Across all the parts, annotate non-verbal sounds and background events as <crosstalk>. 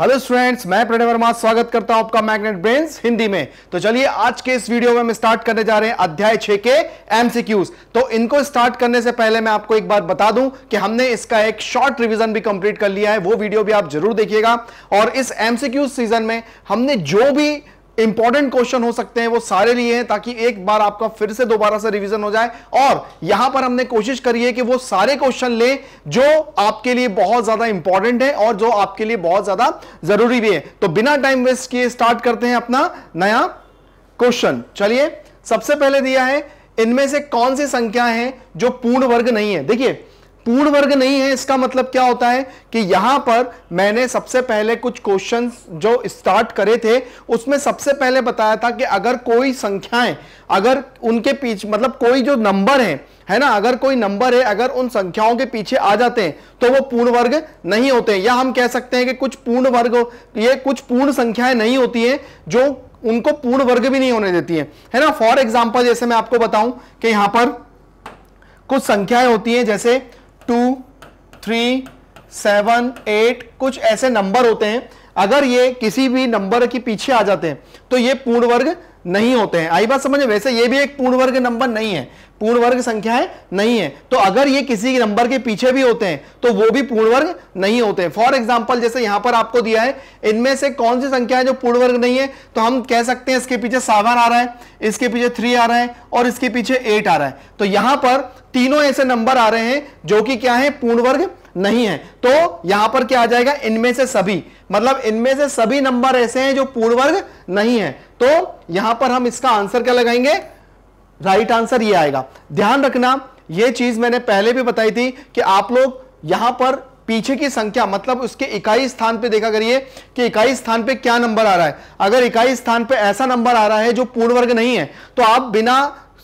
Hello students मैं प्रणय वर्मा स्वागत करता हूं आपका मैग्नेट ब्रेन्स हिंदी में तो चलिए आज के इस वीडियो में हम स्टार्ट करने जा रहे हैं अध्याय छह के एमसीक्यूज तो इनको स्टार्ट करने से पहले मैं आपको एक बात बता दूं कि हमने इसका एक शॉर्ट रिवीजन भी कंप्लीट कर लिया है वो वीडियो भी आप जरूर देखिएगा और इस एमसीक्यूज सीजन में हमने जो भी इंपॉर्टेंट क्वेश्चन हो सकते हैं वो सारे लिए हैं ताकि एक बार आपका फिर से दोबारा से रिवीजन हो जाए और यहां पर हमने कोशिश करी है कि वो सारे क्वेश्चन ले जो आपके लिए बहुत ज्यादा इंपॉर्टेंट है और जो आपके लिए बहुत ज्यादा जरूरी भी है तो बिना टाइम वेस्ट किए स्टार्ट करते हैं अपना नया क्वेश्चन चलिए सबसे पहले दिया है इनमें से कौन सी संख्या है जो पूर्ण वर्ग नहीं है देखिए पूर्ण वर्ग नहीं है इसका मतलब क्या होता है कि यहां पर मैंने सबसे पहले कुछ क्वेश्चन जो स्टार्ट करे थे उसमें सबसे पहले बताया था कि अगर कोई संख्याएं अगर उनके पीछे मतलब कोई जो नंबर है है ना अगर कोई नंबर है अगर उन संख्याओं के पीछे आ जाते हैं तो वो पूर्ण वर्ग नहीं होते हैं। या हम कह सकते हैं कि कुछ पूर्ण वर्ग ये कुछ पूर्ण संख्याएं नहीं होती हैं जो उनको पूर्ण वर्ग भी नहीं होने देती हैं है ना फॉर एग्जाम्पल जैसे मैं आपको बताऊं कि यहां पर कुछ संख्याएं होती हैं जैसे टू थ्री सेवन एट कुछ ऐसे नंबर होते हैं अगर ये किसी भी नंबर के पीछे आ जाते हैं तो ये पूर्ण वर्ग नहीं होते हैं आई बात समझ वैसे ये भी एक पूर्ण वर्ग नंबर नहीं है पूर्ण वर्ग है नहीं है तो अगर ये किसी नंबर के पीछे भी होते हैं तो वो भी पूर्ण वर्ग नहीं होते हैं फॉर एग्जाम्पल जैसे यहां पर आपको दिया है इनमें से कौन सी संख्या है जो पूर्ण वर्ग नहीं है तो हम कह सकते हैं इसके पीछे सावन आ रहा है इसके पीछे थ्री आ रहा है और इसके पीछे एट आ रहा है तो यहां पर तीनों ऐसे नंबर आ रहे हैं जो कि क्या है पूर्ण वर्ग नहीं है तो यहां पर क्या आ जाएगा इनमें से सभी मतलब इनमें से सभी नंबर ऐसे हैं जो पूर्ण वर्ग नहीं है तो यहां पर हम इसका आंसर क्या लगाएंगे राइट आंसर ये आएगा ध्यान रखना ये चीज मैंने पहले भी बताई थी कि आप लोग यहां पर पीछे की संख्या मतलब उसके इकाई स्थान पे देखा करिए कि इकाई स्थान पे क्या नंबर आ रहा है अगर इकाई स्थान पे ऐसा नंबर आ रहा है जो पूर्ण वर्ग नहीं है तो आप बिना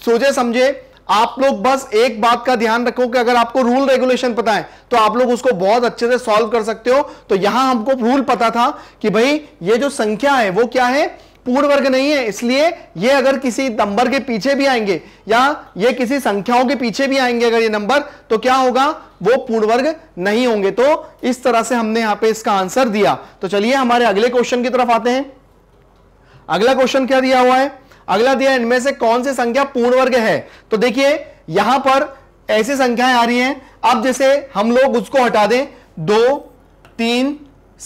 सोचे समझे आप लोग बस एक बात का ध्यान रखो कि अगर आपको रूल रेगुलेशन पता है तो आप लोग उसको बहुत अच्छे से सॉल्व कर सकते हो तो यहां हमको रूल पता था कि भाई ये जो संख्या है वो क्या है पूर्ण वर्ग नहीं है इसलिए ये अगर किसी नंबर के पीछे भी आएंगे या ये किसी संख्याओं के पीछे भी आएंगे अगर ये नंबर तो क्या होगा वो पूर्ण वर्ग नहीं होंगे तो इस तरह से हमने यहां पे इसका आंसर दिया तो चलिए हमारे अगले क्वेश्चन की तरफ आते हैं अगला क्वेश्चन क्या दिया हुआ है अगला दिया इनमें से कौन सी संख्या पूर्ण वर्ग है तो देखिए यहां पर ऐसी संख्याएं आ रही हैं अब जैसे हम लोग उसको हटा दें दो तीन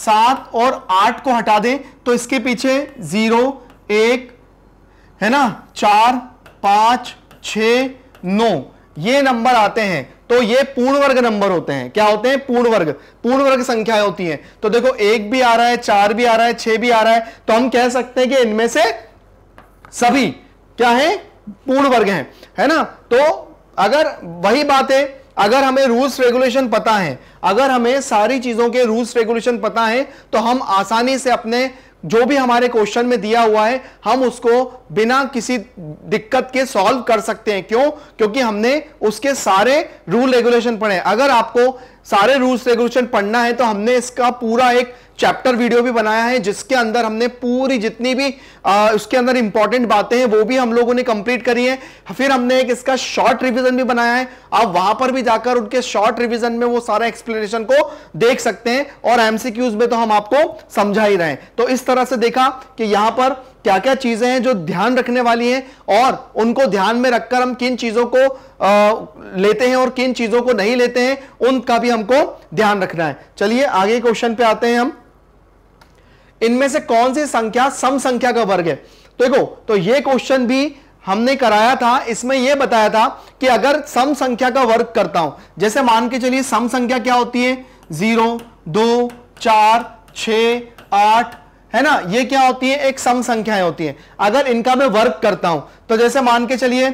सात और आठ को हटा दें तो इसके पीछे जीरो एक है ना चार पांच छ नौ ये नंबर आते हैं तो ये पूर्ण वर्ग नंबर होते हैं क्या होते हैं पूर्ण वर्ग पूर्ण वर्ग संख्याएं होती हैं तो देखो एक भी आ रहा है चार भी आ रहा है छह भी आ रहा है तो हम कह सकते हैं कि इनमें से सभी क्या है पूर्ण वर्ग हैं है ना तो अगर वही बात है अगर हमें रूल्स रेगुलेशन पता है अगर हमें सारी चीजों के रूल्स रेगुलेशन पता है तो हम आसानी से अपने जो भी हमारे क्वेश्चन में दिया हुआ है हम उसको बिना किसी दिक्कत के सॉल्व कर सकते हैं क्यों क्योंकि हमने उसके सारे रूल रेगुलेशन पढ़े अगर आपको सारे रूल्स रेगुलेशन पढ़ना है तो हमने इसका पूरा एक चैप्टर वीडियो भी बनाया है जिसके अंदर हमने पूरी जितनी भी आ, उसके अंदर इंपॉर्टेंट बातें हैं वो भी हम लोगों ने कंप्लीट करी है फिर हमने एक इसका शॉर्ट रिवीजन भी बनाया है आप वहां पर भी जाकर उनके शॉर्ट रिवीजन में वो सारा एक्सप्लेनेशन को देख सकते हैं और एमसीक्यूज में तो हम आपको समझा ही रहे हैं तो इस तरह से देखा कि यहां पर क्या क्या चीजें हैं जो ध्यान रखने वाली हैं और उनको ध्यान में रखकर हम किन चीजों को आ, लेते हैं और किन चीजों को नहीं लेते हैं उनका भी हमको ध्यान रखना है चलिए आगे क्वेश्चन पे आते हैं हम इनमें से कौन सी संख्या सम संख्या का वर्ग है देखो तो ये क्वेश्चन भी हमने कराया था इसमें यह बताया था कि अगर सम संख्या का वर्ग करता हूं जैसे मान के चलिए सम संख्या क्या होती है जीरो दो चार छ आठ है ना ये क्या होती है एक सम संख्याएं होती हैं अगर इनका मैं वर्क करता हूं तो जैसे मान के चलिए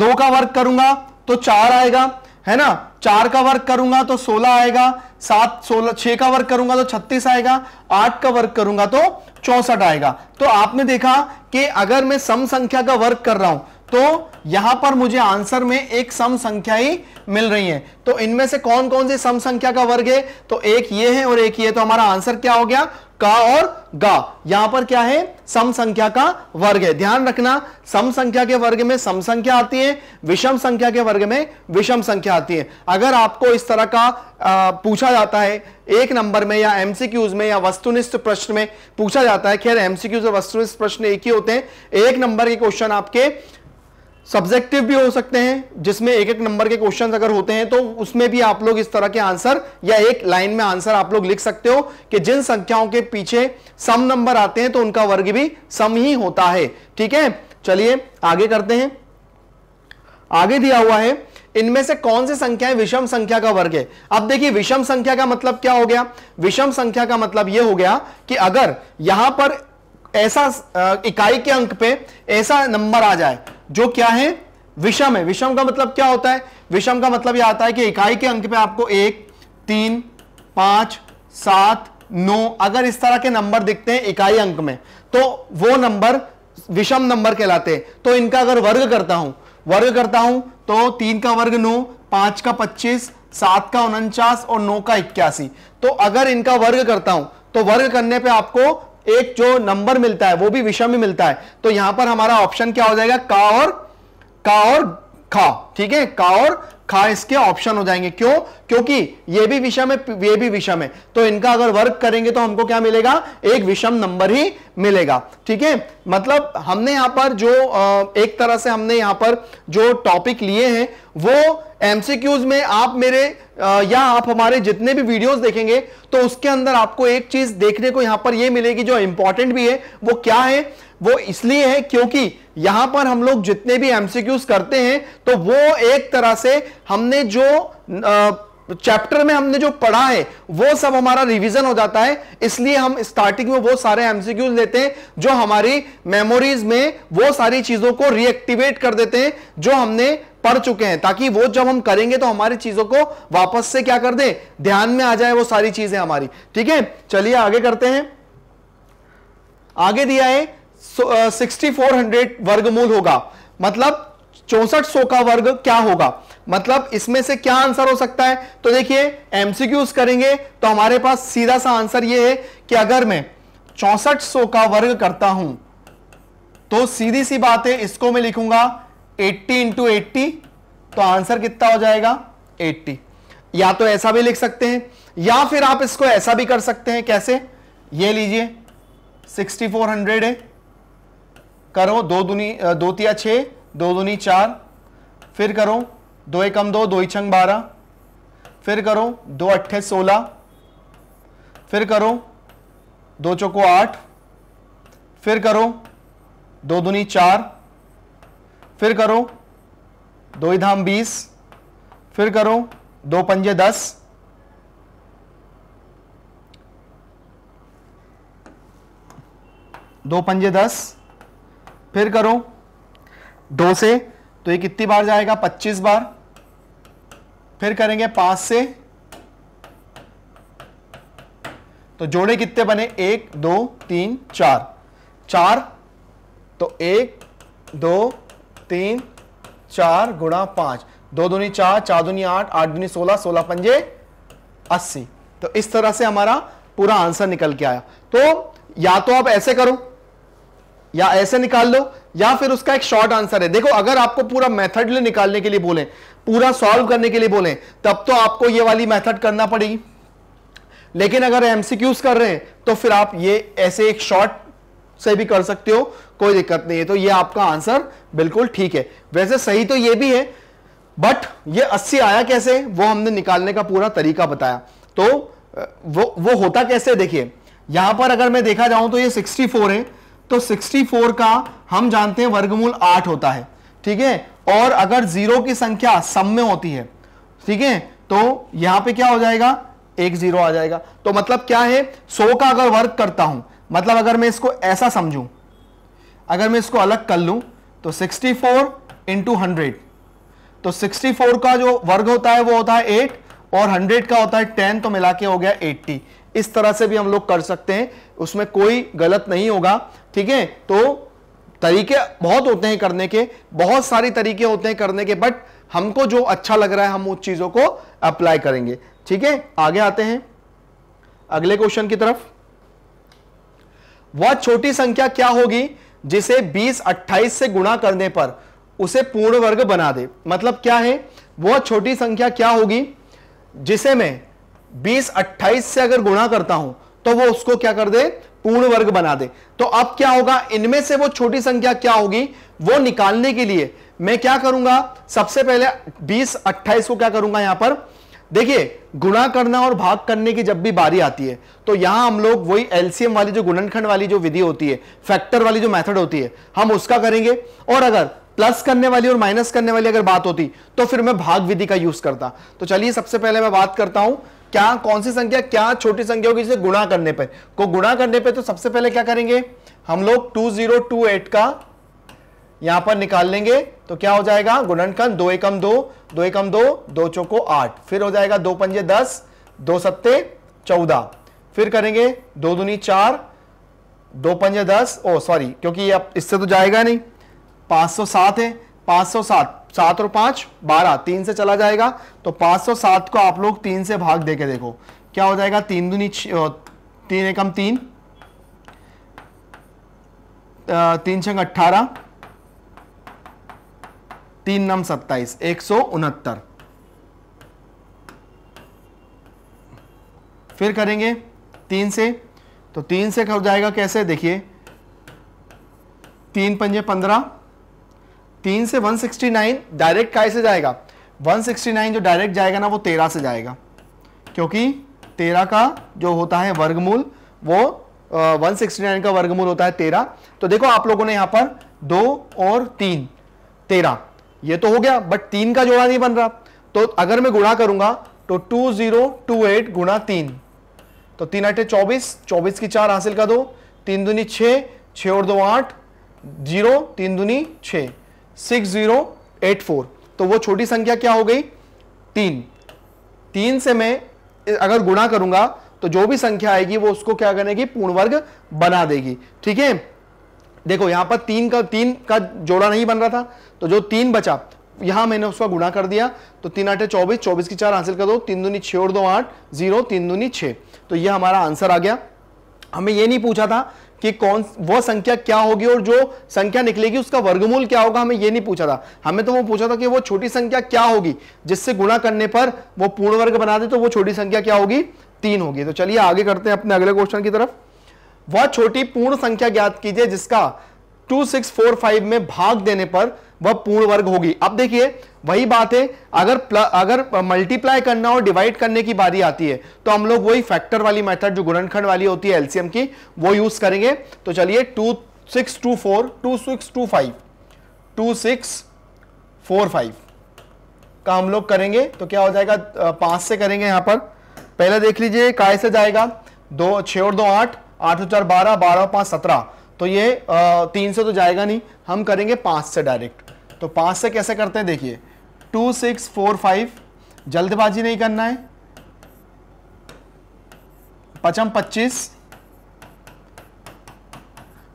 दो का वर्क करूंगा तो चार आएगा है ना चार का वर्क करूंगा तो सोलह आएगा सात सोलह छह का वर्क करूंगा तो छत्तीस आएगा आठ का वर्क करूंगा तो चौसठ आएगा तो आपने देखा कि अगर मैं सम संख्या का वर्क कर रहा हूं तो यहां पर मुझे आंसर में एक सम संख्या ही मिल रही है तो इनमें से कौन कौन से सम संख्या का वर्ग है तो एक ये है और एक ये तो हमारा आंसर क्या हो गया का और गा यहां पर क्या है सम संख्या का वर्ग है ध्यान रखना सम संख्या के वर्ग में सम संख्या आती है विषम संख्या के वर्ग में विषम संख्या आती है अगर आपको इस तरह का आ, पूछा जाता है एक नंबर में या एमसीक्यूज में या वस्तुनिष्ठ प्रश्न में पूछा जाता है खैर एमसीक्यूज और वस्तुनिष्ठ प्रश्न एक ही होते हैं एक नंबर के क्वेश्चन आपके सब्जेक्टिव भी हो सकते हैं जिसमें एक एक नंबर के क्वेश्चन अगर होते हैं तो उसमें भी आप लोग इस तरह के आंसर या एक लाइन में आंसर आप लोग लिख सकते हो कि जिन संख्याओं के पीछे सम नंबर आते हैं तो उनका वर्ग भी सम ही होता है ठीक है चलिए आगे करते हैं आगे दिया हुआ है इनमें से कौन सी संख्याएं विषम संख्या का वर्ग है अब देखिए विषम संख्या का मतलब क्या हो गया विषम संख्या का मतलब यह हो गया कि अगर यहां पर ऐसा इकाई के अंक पे ऐसा नंबर आ जाए जो क्या है विषम है विषम का मतलब क्या होता है विषम का मतलब यह आता है कि इकाई के अंक पे आपको एक तीन पांच सात नौ अगर इस तरह के नंबर दिखते हैं इकाई अंक में तो वो नंबर विषम नंबर कहलाते हैं तो इनका अगर वर्ग करता हूं वर्ग करता हूं तो तीन का वर्ग नौ पांच का पच्चीस सात का उनचास और नौ का इक्यासी तो अगर इनका वर्ग करता हूं तो वर्ग करने पे आपको एक जो नंबर मिलता है वो भी विषम में मिलता है तो यहां पर हमारा ऑप्शन क्या हो जाएगा का और का और खा ठीक है का और खा इसके ऑप्शन हो जाएंगे क्यों क्योंकि ये भी विषम है ये भी विषम है तो इनका अगर वर्क करेंगे तो हमको क्या मिलेगा एक विषम नंबर ही मिलेगा ठीक है मतलब हमने यहां पर जो एक तरह से हमने यहां पर जो टॉपिक लिए हैं वो एमसीक्यूज में आप मेरे या आप हमारे जितने भी वीडियोस देखेंगे तो उसके अंदर आपको एक चीज देखने को यहां पर यह मिलेगी जो इंपॉर्टेंट भी है वो क्या है वो इसलिए है क्योंकि यहां पर हम लोग जितने भी एमसीक्यूज करते हैं तो वो एक तरह से हमने जो चैप्टर में हमने जो पढ़ा है वो सब हमारा रिवीजन हो जाता है इसलिए हम स्टार्टिंग में वो सारे एमसीक्यूज लेते हैं जो हमारी मेमोरीज में वो सारी चीजों को रिएक्टिवेट कर देते हैं जो हमने पढ़ चुके हैं ताकि वो जब हम करेंगे तो हमारी चीजों को वापस से क्या कर दे ध्यान में आ जाए वो सारी चीजें हमारी ठीक है चलिए आगे करते हैं आगे दिया है सिक्सटी फोर हंड्रेड वर्गमूल होगा मतलब चौसठ सौ का वर्ग क्या होगा मतलब इसमें से क्या आंसर हो सकता है तो देखिए एमसीक्यूज करेंगे तो हमारे पास सीधा सा आंसर यह है कि अगर मैं चौसठ सौ का वर्ग करता हूं तो सीधी सी बात है इसको मैं लिखूंगा 80 इंटू एट्टी तो आंसर कितना हो जाएगा 80 या तो ऐसा भी लिख सकते हैं या फिर आप इसको ऐसा भी कर सकते हैं कैसे ये लीजिए 6400 है करो दो दुनी दो तिया छ दो दुनी चार फिर करो दो एकम दो दो छंग बारह फिर करो दो अट्ठे सोलह फिर करो दो चौको आठ फिर करो दो दुनी चार फिर करो दो धाम बीस फिर करो दो पंजे दस दो पंजे दस फिर करो दो से तो ये कितनी बार जाएगा पच्चीस बार फिर करेंगे पांच से तो जोड़े कितने बने एक दो तीन चार चार तो एक दो तीन चार गुणा पांच दो दूनी चार चार दूनी आठ आठ दूनी सोलह सोलह पंजे अस्सी तो इस तरह से हमारा पूरा आंसर निकल के आया तो या तो आप ऐसे करो या ऐसे निकाल लो या फिर उसका एक शॉर्ट आंसर है देखो अगर आपको पूरा मेथड निकालने के लिए बोले पूरा सॉल्व करने के लिए बोले तब तो आपको ये वाली मेथड करना पड़ेगी लेकिन अगर एमसीक्यूज कर रहे हैं तो फिर आप ये ऐसे एक शॉर्ट से भी कर सकते हो कोई दिक्कत नहीं है तो ये आपका आंसर बिल्कुल ठीक है वैसे सही तो ये भी है बट ये 80 आया कैसे वो हमने निकालने का पूरा तरीका बताया तो वो वो होता कैसे देखिए यहां पर अगर मैं देखा जाऊं तो ये 64 है तो 64 का हम जानते हैं वर्गमूल 8 होता है ठीक है और अगर जीरो की संख्या सम में होती है ठीक है तो यहां पे क्या हो जाएगा एक जीरो आ जाएगा तो मतलब क्या है 100 का अगर वर्ग करता हूं मतलब अगर मैं इसको ऐसा समझूं अगर मैं इसको अलग कर लूं तो 64 फोर इंटू हंड्रेड तो 64 का जो वर्ग होता है वो होता है 8 और 100 का होता है 10 तो मिला के हो गया 80 इस तरह से भी हम लोग कर सकते हैं उसमें कोई गलत नहीं होगा ठीक है तो तरीके बहुत होते हैं करने के बहुत सारी तरीके होते हैं करने के बट हमको जो अच्छा लग रहा है हम उस चीज़ों को अप्लाई करेंगे ठीक है आगे आते हैं अगले क्वेश्चन की तरफ वह छोटी संख्या क्या होगी जिसे 20 28 से गुणा करने पर उसे पूर्ण वर्ग बना दे मतलब क्या है वह छोटी संख्या क्या होगी जिसे मैं 20 28 से अगर गुणा करता हूं तो वो उसको क्या कर दे पूर्ण वर्ग बना दे तो अब क्या होगा इनमें से वो छोटी संख्या क्या होगी वो निकालने के लिए मैं क्या करूंगा सबसे पहले 20 28 को क्या करूंगा यहां पर देखिए गुणा करना और भाग करने की जब भी बारी आती है तो यहां हम लोग वही एलसीएम वाली जो गुणनखंड वाली जो विधि होती है फैक्टर वाली जो मेथड होती है हम उसका करेंगे और अगर प्लस करने वाली और माइनस करने वाली अगर बात होती तो फिर मैं भाग विधि का यूज करता तो चलिए सबसे पहले मैं बात करता हूं क्या कौन सी संख्या क्या छोटी संख्या होगी जिसे गुणा करने पर को गुणा करने पर तो सबसे पहले क्या करेंगे हम लोग टू जीरो टू एट का यहां पर निकाल लेंगे तो क्या हो जाएगा गुणनखंड दो एकम दो दो एकम दो दो चौको आठ फिर हो जाएगा दो पंजे दस दो सत्ते चौदह फिर करेंगे दो दुनी चार दो पंजे दस ओ सॉरी क्योंकि अब इससे तो जाएगा नहीं पांच सौ सात है पांच सौ सात सात और पांच बारह तीन से चला जाएगा तो पांच सौ सात को आप लोग तीन से भाग दे के देखो क्या हो जाएगा तीन दुनी तीन एकम तीन तीन छंग अट्ठारह तीन नम सत्ताईस एक सौ उनहत्तर फिर करेंगे तीन से तो तीन से कब जाएगा कैसे देखिए तीन पंजे पंद्रह तीन से वन सिक्सटी नाइन डायरेक्ट जाएगा वन सिक्सटी नाइन जो डायरेक्ट जाएगा ना वो तेरह से जाएगा क्योंकि तेरह का जो होता है वर्गमूल वो वन सिक्सटी नाइन का वर्गमूल होता है तेरह तो देखो आप लोगों ने यहां पर दो और तीन तेरह ये तो हो गया बट तीन का जोड़ा नहीं बन रहा तो अगर मैं गुणा करूंगा तो टू जीरो टू एट गुणा तीन तो तीन अठे चौबीस चौबीस की चार हासिल कर दो तीन दुनी छ छ और दो आठ जीरो तीन दुनी छ सिक्स जीरो एट फोर तो वो छोटी संख्या क्या हो गई तीन तीन से मैं अगर गुणा करूंगा तो जो भी संख्या आएगी वो उसको क्या करेगी पूर्ण वर्ग बना देगी ठीक है देखो यहाँ पर तीन का तीन का जोड़ा नहीं बन रहा था तो जो तीन बचा यहां मैंने उसका गुणा कर दिया तो तीन आठ चौबीस चौबीस की चार हासिल कर दो तीन दूनी छः और दो आठ जीरो तीन दूनी छह तो यह हमारा आंसर आ गया हमें यह नहीं पूछा था कि कौन वह संख्या क्या होगी और जो संख्या निकलेगी उसका वर्गमूल क्या होगा हमें यह नहीं पूछा था हमें तो वो पूछा था कि वो छोटी संख्या क्या होगी जिससे गुणा करने पर वो पूर्ण वर्ग बना दे तो वो छोटी संख्या क्या होगी तीन होगी तो चलिए आगे करते हैं अपने अगले क्वेश्चन की तरफ वह छोटी पूर्ण संख्या ज्ञात कीजिए जिसका 2645 में भाग देने पर वह पूर्ण वर्ग होगी अब देखिए वही बात है अगर अगर मल्टीप्लाई करना और डिवाइड करने की बारी आती है तो हम लोग वही फैक्टर वाली मेथड जो गुणनखंड वाली होती है एलसीएम की वो यूज करेंगे तो चलिए two six two four two six two five two six four five का हम लोग करेंगे तो क्या हो जाएगा पांच से करेंगे यहां पर पहले देख लीजिए काय से जाएगा दो छ और दो आठ आठ चार बारह बारह पांच सत्रह तो ये तीन से तो जाएगा नहीं हम करेंगे पांच से डायरेक्ट तो पांच से कैसे करते हैं देखिए टू सिक्स फोर फाइव जल्दबाजी नहीं करना है पचम पच्चीस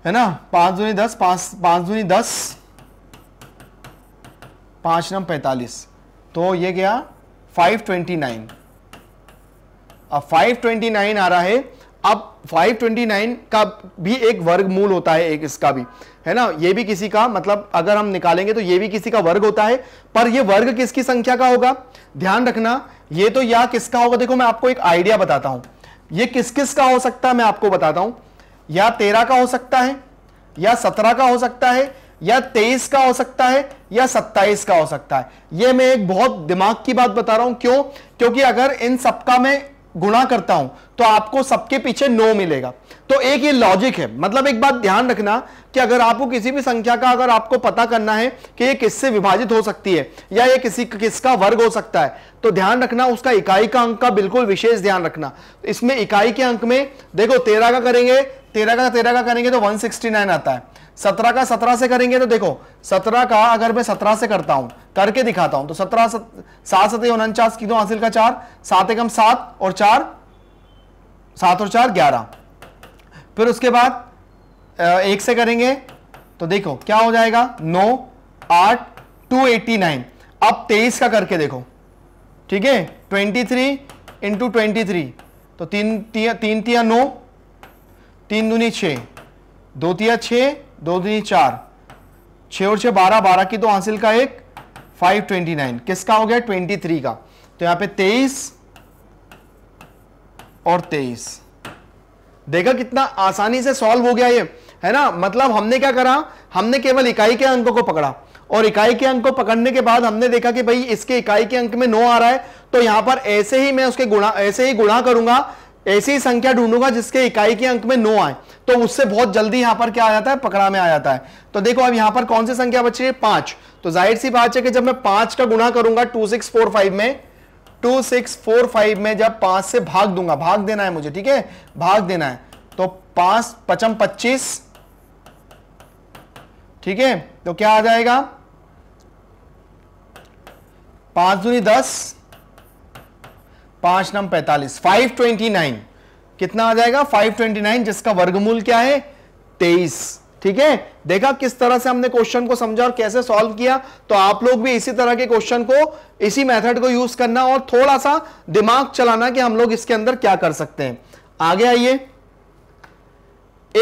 है ना पांच दूनी दस पांच पांच दूनी दस पांच नम पैंतालीस तो ये गया फाइव ट्वेंटी नाइन अब फाइव ट्वेंटी नाइन आ रहा है अब 529 का भी एक वर्ग मूल होता है एक इसका भी है ना ये भी किसी का मतलब अगर हम निकालेंगे तो ये भी किसी का वर्ग होता है पर ये वर्ग किसकी संख्या का होगा ध्यान रखना ये तो या किसका होगा देखो मैं आपको एक आइडिया बताता हूं ये किस किस का हो सकता है मैं आपको बताता हूं या तेरह का हो सकता है या सत्रह का हो सकता है या तेईस का हो सकता है या सत्ताईस का हो सकता है यह मैं एक बहुत दिमाग की बात बता रहा हूं क्यों क्योंकि अगर इन सबका मैं गुणा करता हूं तो आपको सबके पीछे नो मिलेगा तो एक ये लॉजिक है मतलब एक बात ध्यान रखना कि अगर आपको किसी भी संख्या का अगर आपको पता करना है कि ये किससे विभाजित हो सकती है या ये किसी किसका वर्ग हो सकता है तो ध्यान रखना उसका इकाई का अंक का बिल्कुल विशेष ध्यान रखना इसमें इकाई के अंक में देखो तेरह का करेंगे तेरह का तेरह का करेंगे तो वन आता है सत्रह का सत्रह से करेंगे तो देखो सत्रह का अगर मैं सत्रह से करता हूं करके दिखाता हूं तो सत्रह सात सत्य उनचास की दो हासिल का चार सात एकम सात और चार सात और चार ग्यारह फिर उसके बाद एक से करेंगे तो देखो क्या हो जाएगा नौ आठ टू एट्टी नाइन अब तेईस का करके देखो ठीक है twenty three into twenty three तो तीन तिया तीन तिया नौ तीन दूनी छः दो तिया छः दो दुनी चार छ और छह बारह बारह की तो हासिल का एक फाइव ट्वेंटी नाइन किसका हो गया ट्वेंटी थ्री का तो यहां पे तेईस और तेईस देखा कितना आसानी से सॉल्व हो गया ये है ना मतलब हमने क्या करा हमने केवल इकाई के अंकों को पकड़ा और इकाई के अंक को पकड़ने के बाद हमने देखा कि भाई इसके इकाई के अंक में नो आ रहा है तो यहां पर ऐसे ही मैं उसके गुणा ऐसे ही गुणा करूंगा ऐसी संख्या ढूंढूंगा जिसके इकाई के अंक में नो आए तो उससे बहुत जल्दी यहां पर क्या आ जाता है पकड़ा में आ जाता है तो देखो अब यहां पर कौन सी संख्या बची है पांच तो जाहिर सी बात है कि जब मैं पांच का गुना करूंगा टू सिक्स फोर फाइव में टू सिक्स फोर फाइव में जब पांच से भाग दूंगा भाग देना है मुझे ठीक है भाग देना है तो पांच पचम पच्चीस ठीक है तो क्या आ जाएगा पांच दूनी दस पांच नम पैतालीस फाइव ट्वेंटी नाइन कितना आ जाएगा फाइव ट्वेंटी नाइन जिसका वर्गमूल क्या है तेईस ठीक है देखा किस तरह से हमने क्वेश्चन को समझा और कैसे सॉल्व किया तो आप लोग भी इसी तरह के क्वेश्चन को इसी मेथड को यूज करना और थोड़ा सा दिमाग चलाना कि हम लोग इसके अंदर क्या कर सकते हैं आगे आइए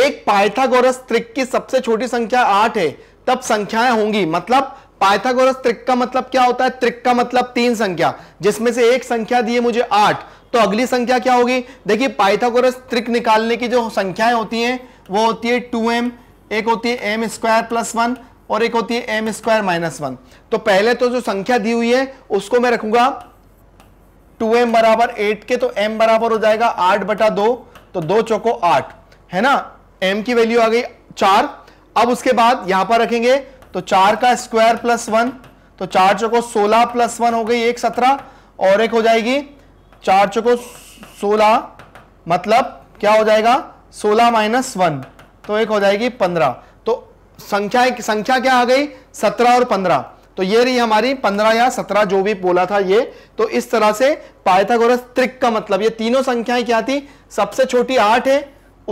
एक पाइथागोरस त्रिक की सबसे छोटी संख्या आठ है तब संख्याएं होंगी मतलब पाइथागोरस त्रिक का मतलब क्या होता है त्रिक का मतलब तीन संख्या जिसमें से एक संख्या दी है मुझे आठ तो अगली संख्या क्या होगी देखिए पाइथागोरस त्रिक निकालने की जो संख्याएं होती हैं वो होती है टू एम एक होती है एम स्क्वायर प्लस वन और एक होती है एम स्क्वायर माइनस वन तो पहले तो जो संख्या दी हुई है उसको मैं रखूंगा टू एम बराबर एट के तो एम बराबर हो जाएगा आठ बटा दो तो दो चौको आठ है ना एम की वैल्यू आ गई चार अब उसके बाद यहां पर रखेंगे तो चार का स्क्वायर प्लस वन तो चार चौको सोलह प्लस वन हो गई एक सत्रह और एक हो जाएगी चार चौको सोलह मतलब क्या हो जाएगा सोलह माइनस वन तो एक हो जाएगी पंद्रह तो संख्या संख्या क्या आ गई सत्रह और पंद्रह तो ये रही हमारी पंद्रह या सत्रह जो भी बोला था ये तो इस तरह से पायथागोरस त्रिक का मतलब ये तीनों संख्याएं क्या थी सबसे छोटी आठ है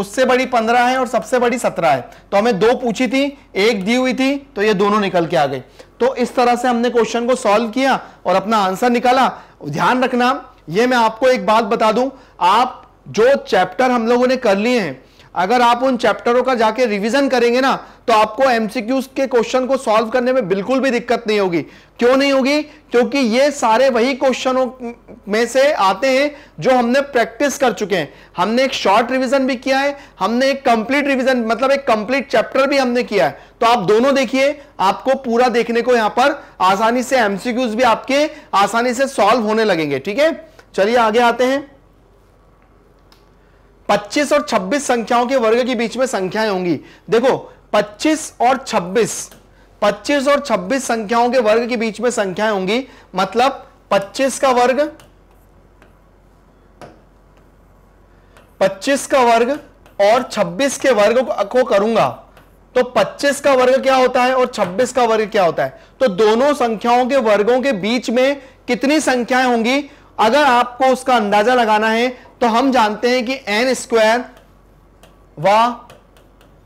उससे बड़ी पंद्रह है और सबसे बड़ी सत्रह है तो हमें दो पूछी थी एक दी हुई थी तो ये दोनों निकल के आ गई तो इस तरह से हमने क्वेश्चन को सॉल्व किया और अपना आंसर निकाला ध्यान रखना ये मैं आपको एक बात बता दूं आप जो चैप्टर हम लोगों ने कर लिए हैं अगर आप उन चैप्टरों का जाके रिवीजन करेंगे ना तो आपको एमसीक्यूज के क्वेश्चन को सॉल्व करने में बिल्कुल भी दिक्कत नहीं होगी क्यों नहीं होगी क्योंकि ये सारे वही क्वेश्चनों में से आते हैं जो हमने प्रैक्टिस कर चुके हैं हमने एक शॉर्ट रिवीजन भी किया है हमने एक कंप्लीट रिवीजन मतलब एक कंप्लीट चैप्टर भी हमने किया है तो आप दोनों देखिए आपको पूरा देखने को यहां पर आसानी से एमसीक्यूज भी आपके आसानी से सॉल्व होने लगेंगे ठीक है चलिए आगे आते हैं 25 और 26 संख्याओं के वर्ग के बीच में संख्याएं होंगी देखो 25 और 26 25 और 26 संख्याओं के वर्ग के बीच में संख्याएं होंगी मतलब 25 का वर्ग 25 का वर्ग और 26 के वर्ग को, करूंगा तो 25 का वर्ग क्या होता है और 26 का वर्ग क्या होता है तो दोनों संख्याओं के वर्गों के बीच में कितनी संख्याएं होंगी अगर आपको उसका अंदाजा लगाना है तो हम जानते हैं कि एन स्क्वायर व